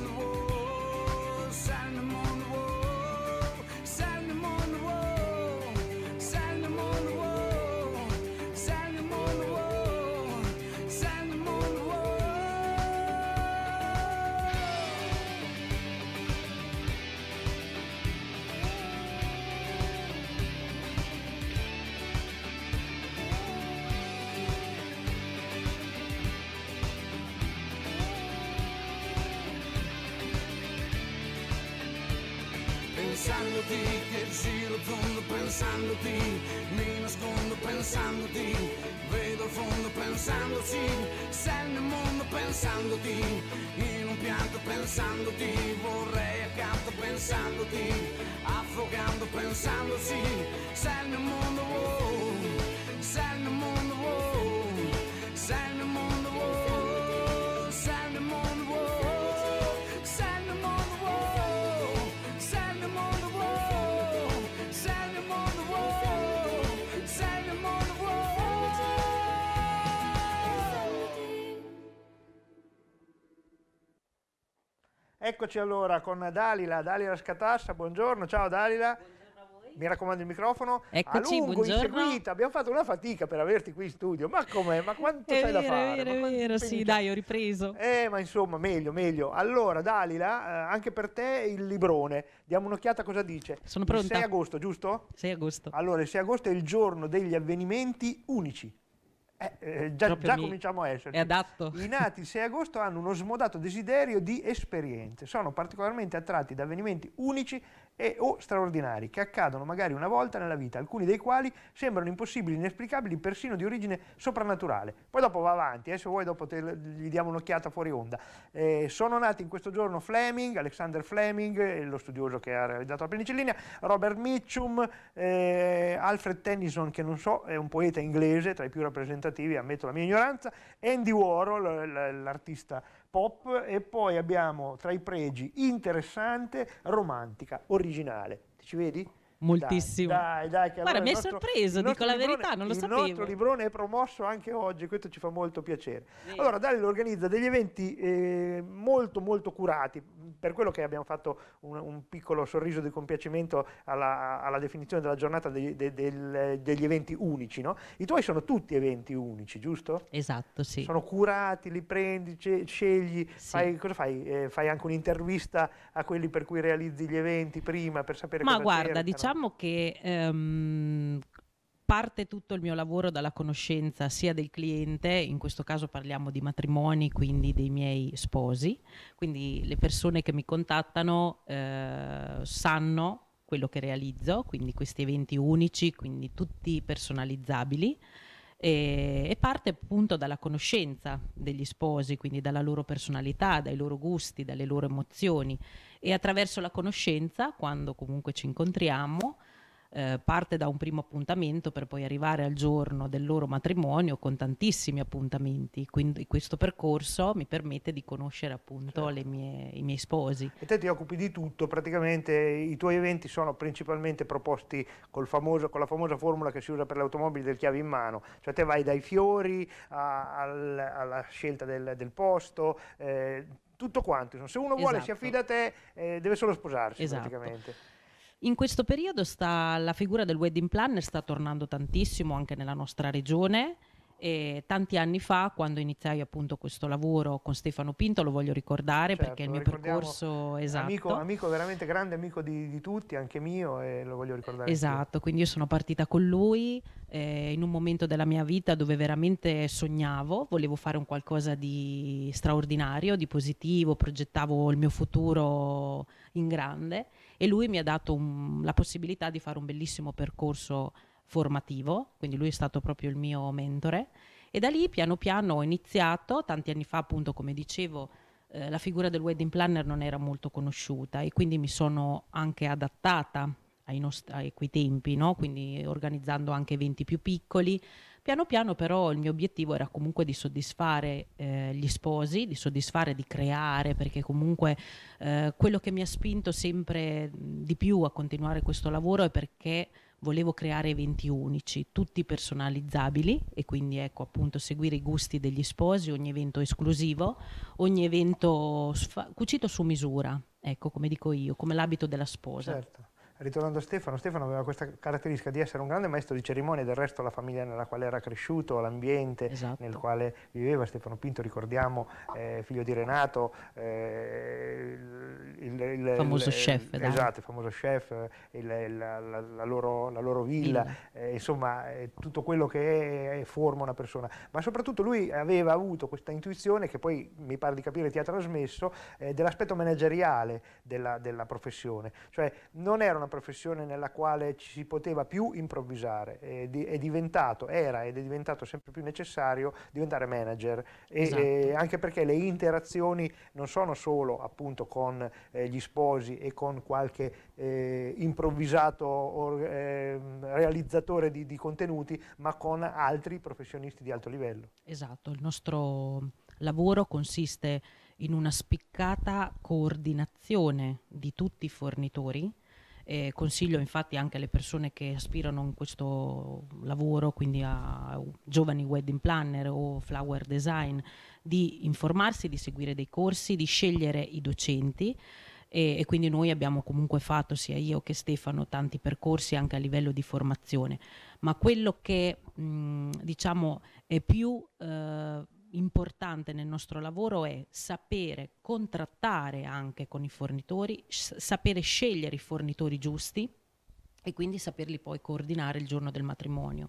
fondo pensandoti, mi nascondo pensandoti, vedo il fondo pensandoci, sei nel mondo pensandoti, in un pianto pensandoti, vorrei accanto pensandoti, affogando pensandoci, sei nel mondo, oh, sei nel mondo. Eccoci allora con Dalila, Dalila Scatassa, buongiorno, ciao Dalila. Buongiorno a voi. Mi raccomando il microfono. Eccoci, a lungo, buongiorno. inseguita, abbiamo fatto una fatica per averti qui in studio, ma com'è, ma quanto c'è da fare? È vero, è vero, sì, dai, ho ripreso. Eh, ma insomma, meglio, meglio. Allora, Dalila, eh, anche per te il librone, diamo un'occhiata a cosa dice. Sono pronta. Il 6 agosto, giusto? 6 agosto. Allora, il 6 agosto è il giorno degli avvenimenti unici eh, eh, già, già cominciamo a esserci. È adatto. I nati il 6 agosto hanno uno smodato desiderio di esperienze. Sono particolarmente attratti da avvenimenti unici e o straordinari, che accadono magari una volta nella vita, alcuni dei quali sembrano impossibili, inesplicabili, persino di origine soprannaturale. Poi dopo va avanti, eh, se vuoi dopo te, gli diamo un'occhiata fuori onda. Eh, sono nati in questo giorno Fleming, Alexander Fleming, lo studioso che ha realizzato la penicillina, Robert Mitchum, eh, Alfred Tennyson, che non so, è un poeta inglese, tra i più rappresentativi, ammetto la mia ignoranza, Andy Warhol, l'artista pop e poi abbiamo tra i pregi interessante, romantica, originale. Ci vedi? Moltissimo. Dai, dai, dai che Guarda, allora mi hai sorpreso, dico la verità, non lo il sapevo. Il nostro librone è promosso anche oggi, questo ci fa molto piacere. Sì. Allora, Dalil organizza degli eventi eh, molto, molto curati, per quello che abbiamo fatto un, un piccolo sorriso di compiacimento alla, alla definizione della giornata de, de, de, degli eventi unici, no? I tuoi sono tutti eventi unici, giusto? Esatto, sì. Sono curati, li prendi, scegli, sì. fai, cosa fai? Eh, fai anche un'intervista a quelli per cui realizzi gli eventi prima, per sapere Ma cosa guarda, cercano. diciamo diciamo che ehm, parte tutto il mio lavoro dalla conoscenza sia del cliente, in questo caso parliamo di matrimoni, quindi dei miei sposi, quindi le persone che mi contattano eh, sanno quello che realizzo, quindi questi eventi unici, quindi tutti personalizzabili, e, e parte appunto dalla conoscenza degli sposi, quindi dalla loro personalità, dai loro gusti, dalle loro emozioni e attraverso la conoscenza, quando comunque ci incontriamo, eh, parte da un primo appuntamento per poi arrivare al giorno del loro matrimonio con tantissimi appuntamenti. Quindi questo percorso mi permette di conoscere appunto certo. mie, i miei sposi. E te ti occupi di tutto, praticamente i tuoi eventi sono principalmente proposti famoso, con la famosa formula che si usa per le automobili del chiave in mano, cioè te vai dai fiori a, al, alla scelta del, del posto. Eh, tutto quanto, se uno vuole esatto. si affida a te, eh, deve solo sposarsi esatto. praticamente. In questo periodo sta, la figura del wedding planner sta tornando tantissimo anche nella nostra regione. E tanti anni fa, quando iniziai appunto questo lavoro con Stefano Pinto, lo voglio ricordare certo, perché il certo, mio percorso eh, esatto. Amico, amico, veramente grande amico di, di, tutti, anche mio, e lo voglio ricordare. Esatto, quindi io sono partita con lui eh, in un momento della mia vita dove veramente sognavo, volevo fare un qualcosa di straordinario, di positivo, progettavo il mio futuro in grande e lui mi ha dato un, la possibilità di fare un bellissimo percorso formativo, quindi lui è stato proprio il mio mentore e da lì piano piano ho iniziato, tanti anni fa appunto come dicevo eh, la figura del wedding planner non era molto conosciuta e quindi mi sono anche adattata ai, nostri, ai quei tempi, no? quindi organizzando anche eventi più piccoli, Piano piano però il mio obiettivo era comunque di soddisfare eh, gli sposi, di soddisfare, di creare, perché comunque eh, quello che mi ha spinto sempre di più a continuare questo lavoro è perché volevo creare eventi unici, tutti personalizzabili e quindi ecco appunto seguire i gusti degli sposi, ogni evento esclusivo, ogni evento cucito su misura, ecco come dico io, come l'abito della sposa. Certo ritornando a Stefano, Stefano aveva questa caratteristica di essere un grande maestro di cerimonie, del resto la famiglia nella quale era cresciuto, l'ambiente esatto. nel quale viveva Stefano Pinto, ricordiamo, eh, figlio di Renato, eh, il, il, famoso il, chef. Il, esatto, il famoso chef, il, la, la, la, loro, la, loro, villa, eh, insomma eh, tutto quello che è, è, eh, forma una persona, ma soprattutto lui aveva avuto questa intuizione che poi mi pare di capire ti ha trasmesso eh, dell'aspetto manageriale della, della professione, cioè non era una una professione nella quale ci si poteva più improvvisare, è, di, è diventato, era ed è diventato sempre più necessario diventare manager, e, esatto. e anche perché le interazioni non sono solo appunto con eh, gli sposi e con qualche eh, improvvisato or, eh, realizzatore di, di contenuti, ma con altri professionisti di alto livello. Esatto, il nostro lavoro consiste in una spiccata coordinazione di tutti i fornitori eh, consiglio infatti anche alle persone che aspirano in questo lavoro, quindi a giovani wedding planner o flower design, di informarsi, di seguire dei corsi, di scegliere i docenti. E, e, quindi noi abbiamo comunque fatto, sia io che Stefano, tanti percorsi anche a livello di formazione. Ma quello che mh, diciamo è più eh, importante nel nostro lavoro è sapere contrattare anche con i fornitori, sapere scegliere i fornitori giusti e quindi saperli poi coordinare il giorno del matrimonio.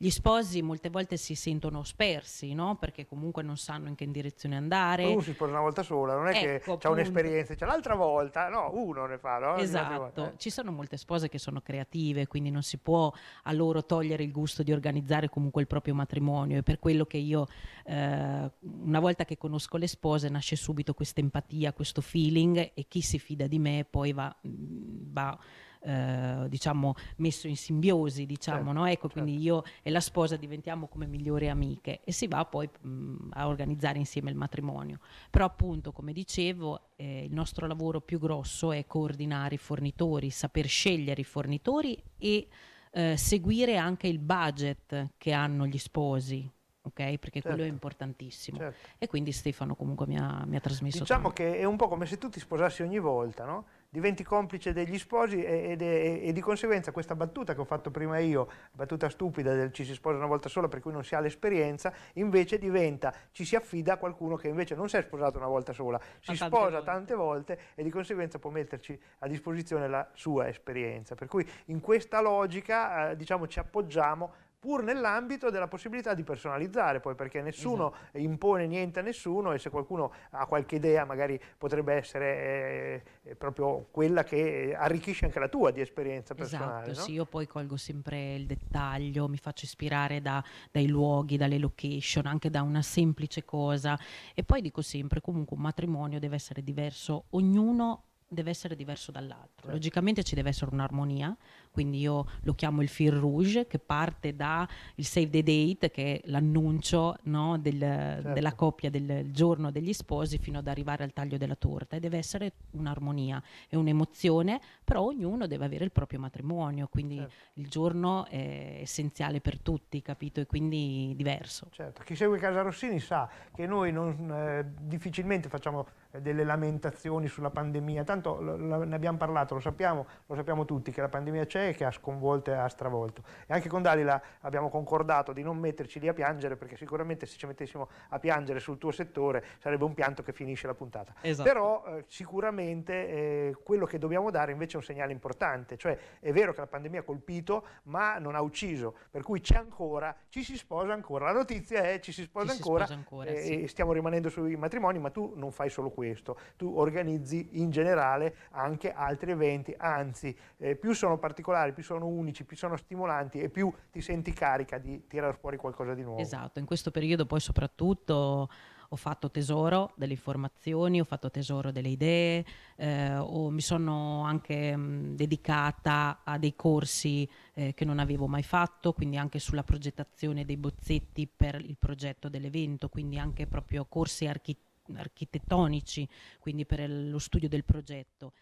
Gli sposi molte volte si sentono spersi, no? Perché comunque non sanno in che direzione andare. Uno si sposa una volta sola, non è ecco, che c'è un'esperienza, c'è l'altra volta, no, uno ne fa, no? Esatto. Ci sono molte spose che sono creative, quindi non si può a loro togliere il gusto di organizzare comunque il proprio matrimonio. E per quello che io, eh, una volta che conosco le spose, nasce subito questa empatia, questo feeling e chi si fida di me poi va, mm, va eh, diciamo, messo in simbiosi, diciamo, certo, no? ecco, certo. quindi io e la sposa diventiamo come migliori amiche e si va poi mh, mm, a organizzare insieme il matrimonio. Però appunto, come dicevo, eh, il nostro lavoro più grosso è coordinare i fornitori, saper scegliere i fornitori e eh, seguire anche il budget che hanno gli sposi, Okay? Perché certo, quello è certo. importantissimo. Certo. E quindi Stefano comunque mi ha, mi ha trasmesso. Diciamo tanto. che è un po' come se tu ti sposassi ogni volta, no? diventi complice degli sposi e, e, e, di conseguenza questa battuta che ho fatto prima io, battuta stupida del ci si sposa una volta sola per cui non si ha l'esperienza, invece diventa ci si affida a qualcuno che invece non si è sposato una volta sola, si tante sposa volte. tante volte e di conseguenza può metterci a disposizione la sua esperienza. Per cui in questa logica eh, diciamo ci appoggiamo pur nell'ambito della possibilità di personalizzare, poi perché nessuno esatto. impone niente a nessuno e se qualcuno ha qualche idea magari potrebbe essere eh, proprio quella che arricchisce anche la tua di esperienza personale. Esatto, no? sì, io poi colgo sempre il dettaglio, mi faccio ispirare da, dai luoghi, dalle location, anche da una semplice cosa e poi dico sempre comunque un matrimonio deve essere diverso, ognuno deve essere diverso dall'altro. Certo. Logicamente ci deve essere un'armonia, quindi io lo chiamo il fil rouge, che parte dal save the date, che è l'annuncio no, del, certo. della coppia del giorno degli sposi, fino ad arrivare al taglio della torta. E deve essere un'armonia e un'emozione, però ognuno deve avere il proprio matrimonio, quindi certo. il giorno è essenziale per tutti, capito? E quindi diverso. Certo, chi segue Casa Rossini sa che noi non, eh, difficilmente facciamo delle lamentazioni sulla pandemia, tanto ne abbiamo parlato, lo sappiamo, lo sappiamo tutti che la pandemia c'è e che ha sconvolto e ha stravolto. E anche con Dalila abbiamo concordato di non metterci lì a piangere perché sicuramente se ci mettessimo a piangere sul tuo settore sarebbe un pianto che finisce la puntata. Esatto. Però eh, sicuramente eh, quello che dobbiamo dare invece è un segnale importante, cioè è vero che la pandemia ha colpito ma non ha ucciso, per cui c'è ancora, ci si sposa ancora, la notizia è ci si sposa ci ancora, si sposa ancora eh, sì. stiamo rimanendo sui matrimoni ma tu non fai solo questo, tu organizzi in generale anche altri eventi, anzi eh, più sono particolari, più sono unici, più sono stimolanti e più ti senti carica di tirare fuori qualcosa di nuovo. Esatto, in questo periodo poi soprattutto ho fatto tesoro delle informazioni, ho fatto tesoro delle idee, eh, o mi sono anche mh, mm, dedicata a dei corsi eh, che non avevo mai fatto, quindi anche sulla progettazione dei bozzetti per il progetto dell'evento, quindi anche proprio corsi architettonici architettonici, quindi per lo studio del progetto.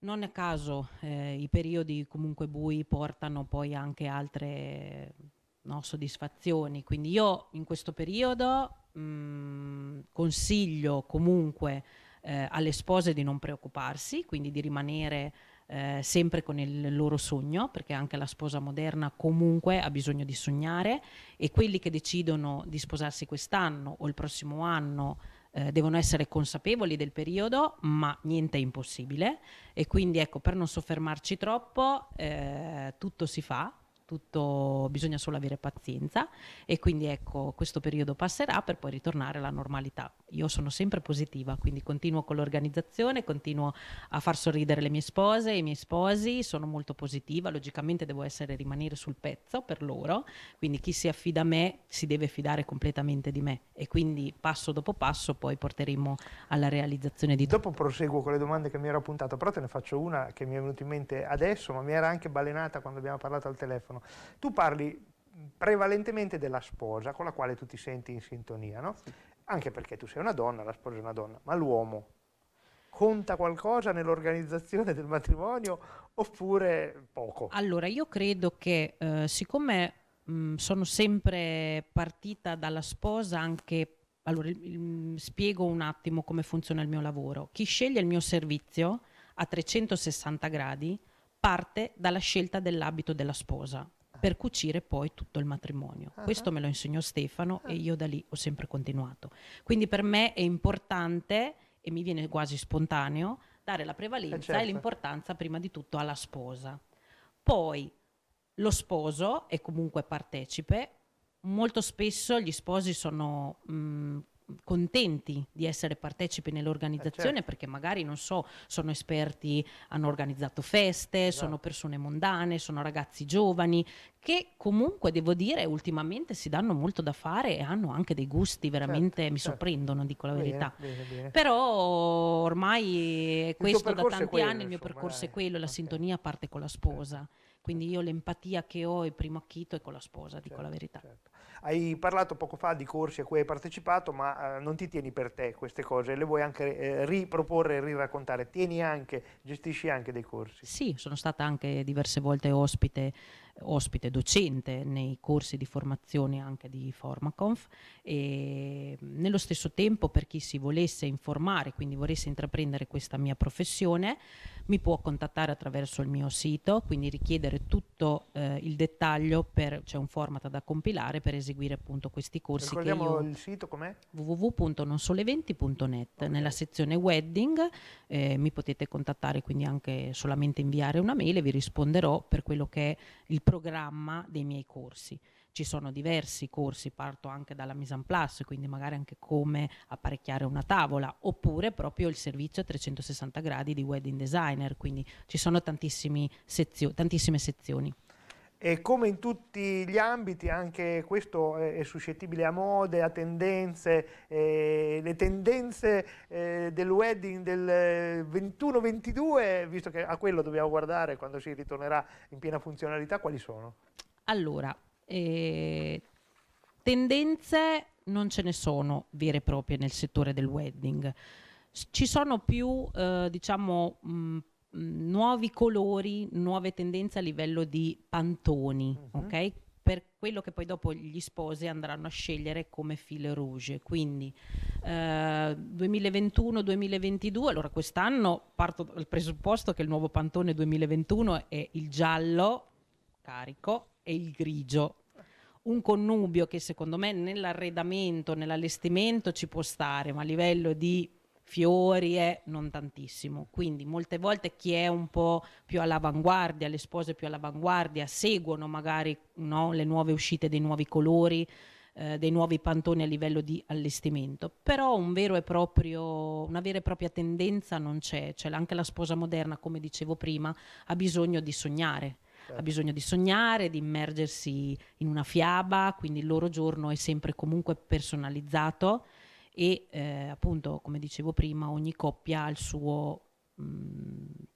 Non a caso eh, i periodi comunque bui portano poi anche altre no, soddisfazioni, quindi io in questo periodo mh, mm, consiglio comunque eh, alle spose di non preoccuparsi, quindi di rimanere eh, sempre con il loro sogno, perché anche la sposa moderna comunque ha bisogno di sognare e quelli che decidono di sposarsi quest'anno o il prossimo anno eh, devono essere consapevoli del periodo, ma niente è impossibile e quindi ecco, per non soffermarci troppo, eh, tutto si fa tutto, bisogna solo avere pazienza e quindi ecco questo periodo passerà per poi ritornare alla normalità. Io sono sempre positiva, quindi continuo con l'organizzazione, continuo a far sorridere le mie spose, i miei sposi, sono molto positiva, logicamente devo essere rimanere sul pezzo per loro, quindi chi si affida a me si deve fidare completamente di me e quindi passo dopo passo poi porteremo alla realizzazione di Dopo tutto. proseguo con le domande che mi ero appuntato, però te ne faccio una che mi è venuta in mente adesso, ma mi era anche balenata quando abbiamo parlato al telefono benissimo. Tu parli prevalentemente della sposa con la quale tu ti senti in sintonia, no? Sì. Anche perché tu sei una donna, la sposa è una donna, ma l'uomo conta qualcosa nell'organizzazione del matrimonio oppure poco? Allora, io credo che eh, siccome mh, mm, sono sempre partita dalla sposa anche allora, mh, spiego un attimo come funziona il mio lavoro. Chi sceglie il mio servizio a 360 gradi parte dalla scelta dell'abito della sposa ah. per cucire poi tutto il matrimonio. Uh-huh. Questo me lo insegnò Stefano uh-huh. e ah. io da lì ho sempre continuato. Quindi per me è importante e mi viene quasi spontaneo dare la prevalenza eh certo. e l'importanza prima di tutto alla sposa. Poi lo sposo è comunque partecipe, molto spesso gli sposi sono mh, mm, contenti di essere partecipi nell'organizzazione eh certo. perché magari non so, sono esperti, hanno organizzato feste, esatto. sono persone mondane, sono ragazzi giovani che comunque devo dire ultimamente si danno molto da fare e hanno anche dei gusti certo, veramente certo, mi certo. sorprendono, dico la verità. Bene, bene. Però ormai è questo da tanti quello, anni, il mio insomma, percorso è eh. quello, la okay. sintonia parte con la sposa. Certo. Quindi io l'empatia che ho e primo acchito è con la sposa, dico la certo, verità. Hai parlato poco fa di corsi a cui hai partecipato, ma eh, non ti tieni per te queste cose, le vuoi anche eh, riproporre e riraccontare. Tieni anche, gestisci anche dei corsi. Sì, sono stata anche diverse volte ospite ospite docente nei corsi di formazione anche di Formaconf e nello stesso tempo per chi si volesse informare, quindi volesse intraprendere questa mia professione, mi può contattare attraverso il mio sito, quindi richiedere tutto eh, il dettaglio, c'è cioè un format da compilare per eseguire appunto questi corsi. Ricordiamo che io, il sito com'è? www.nonsoleventi.net, okay. nella sezione wedding eh, mi potete contattare, quindi anche solamente inviare una mail e vi risponderò per quello che è il programma dei miei corsi. Ci sono diversi corsi, parto anche dalla mise en place, quindi magari anche come apparecchiare una tavola, oppure proprio il servizio a 360 gradi di wedding designer, quindi ci sono tantissime sezioni. E come in tutti gli ambiti, anche questo è suscettibile a mode, a tendenze. Eh, le tendenze eh, del wedding del 21-22, visto che a quello dobbiamo guardare quando si ritornerà in piena funzionalità, quali sono? Allora, eh, tendenze non ce ne sono vere e proprie nel settore del wedding. Ci sono più, eh, diciamo, mh, nuovi colori, nuove tendenze a livello di pantoni, uh-huh. ok? Per quello che poi dopo gli sposi andranno a scegliere come file rouge. Quindi eh, 2021-2022, allora quest'anno parto dal presupposto che il nuovo pantone 2021 è il giallo carico e il grigio. Un connubio che secondo me nell'arredamento, nell'allestimento ci può stare, ma a livello di fiori e non tantissimo. Quindi molte volte chi è un po' più all'avanguardia, le spose più all'avanguardia, seguono magari no, le nuove uscite dei nuovi colori, eh, dei nuovi pantoni a livello di allestimento. Però un proprio, una vera e propria tendenza non c'è, cioè anche la sposa moderna, come dicevo prima, ha bisogno di sognare. Ha certo. bisogno di sognare, di immergersi in una fiaba, quindi il loro giorno è sempre comunque personalizzato e eh, appunto come dicevo prima ogni coppia ha il suo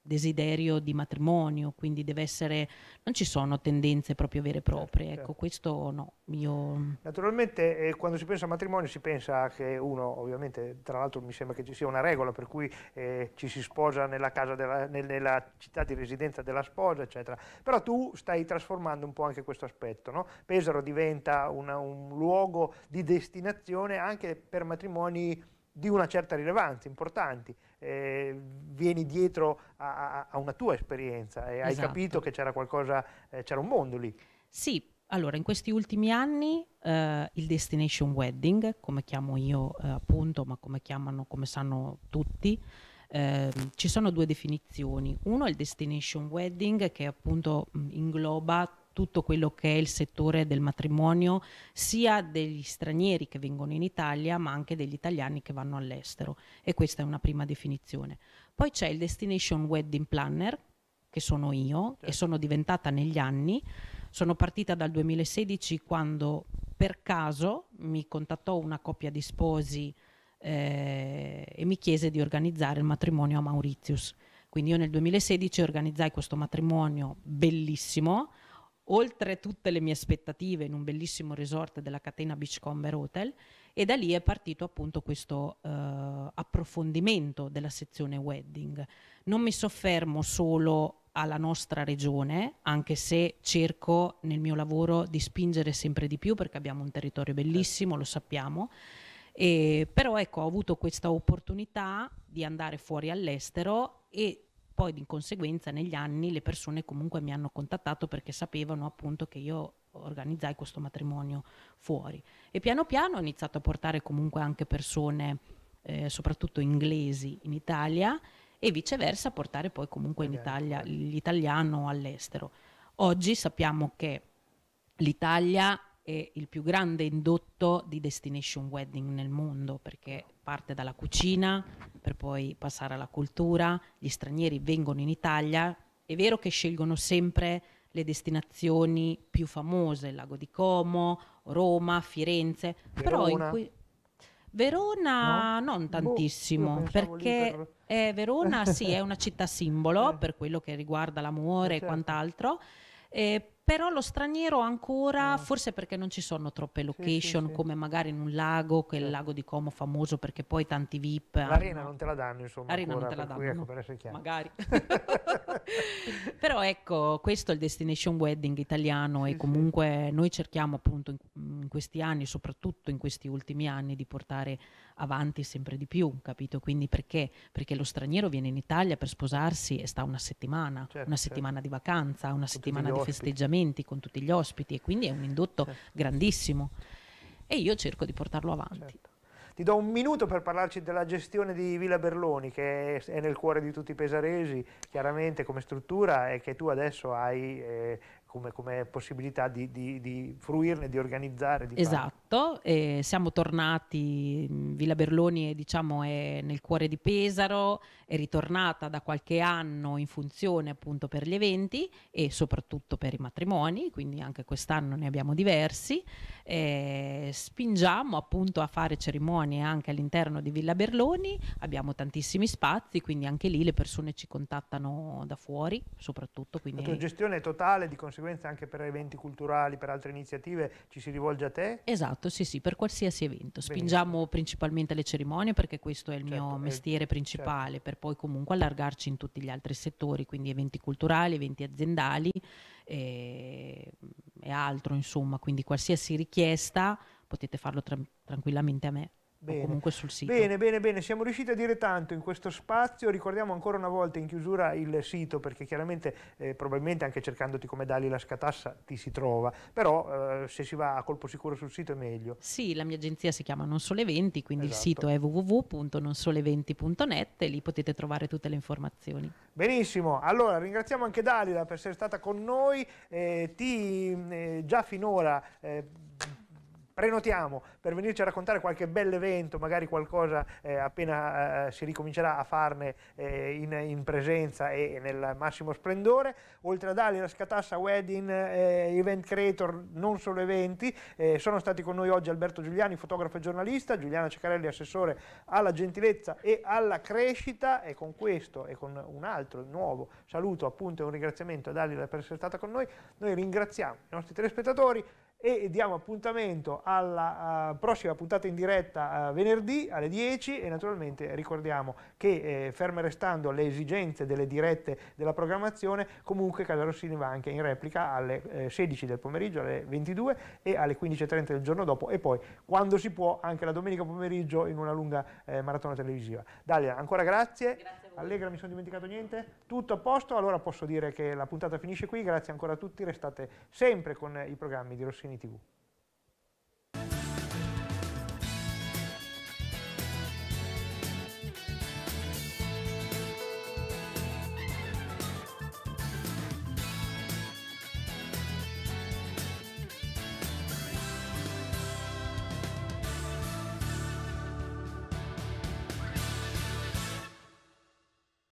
desiderio di matrimonio, quindi deve essere, non ci sono tendenze proprio vere e certo, proprie, certo, ecco certo. questo no. Io... Naturalmente eh, quando si pensa a matrimonio si pensa che uno, ovviamente, tra l'altro mi sembra che ci sia una regola per cui eh, ci si sposa nella, casa della, nella, città di residenza della sposa, eccetera, però tu stai trasformando un po' anche questo aspetto, no? Pesaro diventa una, un luogo di destinazione anche per matrimoni di una certa rilevanza, importanti, eh, vieni dietro a, a, una tua esperienza e esatto. hai capito che c'era qualcosa, eh, c'era un mondo lì. Sì, allora in questi ultimi anni eh, il destination wedding, come chiamo io eh, appunto, ma come chiamano, come sanno tutti, ehm, ci sono due definizioni. Uno è il destination wedding che appunto mh, ingloba tutto quello che è il settore del matrimonio, sia degli stranieri che vengono in Italia, ma anche degli italiani che vanno all'estero. E questa è una prima definizione. Poi c'è il Destination Wedding Planner, che sono io certo. e sono diventata negli anni. Sono partita dal 2016 quando per caso mi contattò una coppia di sposi eh, e mi chiese di organizzare il matrimonio a Mauritius. Quindi io nel 2016 organizzai questo matrimonio bellissimo oltre tutte le mie aspettative in un bellissimo resort della catena Beachcomber Hotel e da lì è partito appunto questo eh, approfondimento della sezione wedding. Non mi soffermo solo alla nostra regione, anche se cerco nel mio lavoro di spingere sempre di più perché abbiamo un territorio bellissimo, lo sappiamo. E, però ecco, ho avuto questa opportunità di andare fuori all'estero e poi di conseguenza negli anni le persone comunque mi hanno contattato perché sapevano appunto che io organizzai questo matrimonio fuori. E piano piano ho iniziato a portare comunque anche persone, eh, soprattutto inglesi, in Italia e viceversa portare poi comunque in Italia l'italiano all'estero. Oggi sappiamo che l'Italia è il più grande indotto di destination wedding nel mondo perché parte dalla cucina per poi passare alla cultura, gli stranieri vengono in Italia, è vero che scelgono sempre le destinazioni più famose, il lago di Como, Roma, Firenze, Verona. però in cui Verona no? non boh, tantissimo, boh, perché eh, Verona sì è una città simbolo eh. per quello che riguarda l'amore eh, certo. e quant'altro, eh, però lo straniero ancora, ah. forse perché non ci sono troppe location sì, sì, come magari in un lago, che è il lago di Como famoso perché poi tanti VIP. L'arena hanno... non te la danno, insomma. L'arena ancora, non te la danno. Ecco, per essere chiaro. Magari. però ecco, questo è il destination wedding italiano e comunque noi cerchiamo appunto in, in, questi anni, soprattutto in questi ultimi anni, di portare avanti sempre di più, capito? Quindi perché? Perché lo straniero viene in Italia per sposarsi e sta una settimana, certo, una certo. settimana di vacanza, una Con settimana di festeggiamento collegamenti con tutti gli ospiti e quindi è un indotto certo. grandissimo e io cerco di portarlo avanti. Certo. Ti do un minuto per parlarci della gestione di Villa Berloni, che è nel cuore di tutti i pesaresi, chiaramente come struttura, e che tu adesso hai eh, come, come possibilità di, di, di, fruirne, di organizzare. Di esatto, siamo tornati, mm, Villa Berloni diciamo, è nel cuore di Pesaro, è ritornata da qualche anno in funzione appunto per gli eventi e soprattutto per i matrimoni, quindi anche quest'anno ne abbiamo diversi eh, spingiamo appunto a fare cerimonie anche all'interno di Villa Berloni, abbiamo tantissimi spazi, quindi anche lì le persone ci contattano da fuori, soprattutto. Quindi... La tua gestione è totale, di conseguenza anche per eventi culturali, per altre iniziative ci si rivolge a te? Esatto, sì, sì, per qualsiasi evento. Spingiamo Benissimo. principalmente le cerimonie perché questo è il certo, mio eh, mestiere principale, certo. per poi comunque allargarci in tutti gli altri settori, quindi eventi culturali, eventi aziendali e, mm, e altro, insomma, quindi qualsiasi richiesta potete farlo tra tranquillamente a me. Bene. o comunque sul sito. Bene, bene, bene, siamo riusciti a dire tanto in questo spazio, ricordiamo ancora una volta in chiusura il sito perché chiaramente eh, probabilmente anche cercandoti come Dali la scatassa ti si trova, però eh, se si va a colpo sicuro sul sito è meglio. Sì, la mia agenzia si chiama Non Sole 20, quindi esatto. il sito esatto. è www.nonsole20.net e lì potete trovare tutte le informazioni. Benissimo, allora ringraziamo anche Dalila per essere stata con noi, eh, ti eh, già finora eh, prenotiamo per venirci a raccontare qualche bel evento, magari qualcosa eh, appena eh, si ricomincerà a farne eh, in, in, presenza e, nel massimo splendore. Oltre ad Ali, la Scatassa Wedding, eh, Event Creator, non solo eventi, eh, sono stati con noi oggi Alberto Giuliani, fotografo e giornalista, Giuliana Ceccarelli, assessore alla gentilezza e alla crescita e con questo e con un altro nuovo saluto appunto e un ringraziamento ad Alila per essere stata con noi. Noi ringraziamo i nostri telespettatori, e diamo appuntamento alla uh, prossima puntata in diretta uh, venerdì alle 10 e naturalmente ricordiamo che eh, ferme restando le esigenze delle dirette della programmazione comunque Casa Rossini va anche in replica alle eh, 16 del pomeriggio alle 22 e alle 15.30 del giorno dopo e poi quando si può anche la domenica pomeriggio in una lunga eh, maratona televisiva. Dalia ancora grazie. grazie. Allegra mi sono dimenticato niente? Tutto a posto, allora posso dire che la puntata finisce qui, grazie ancora a tutti, restate sempre con i programmi di Rossini TV.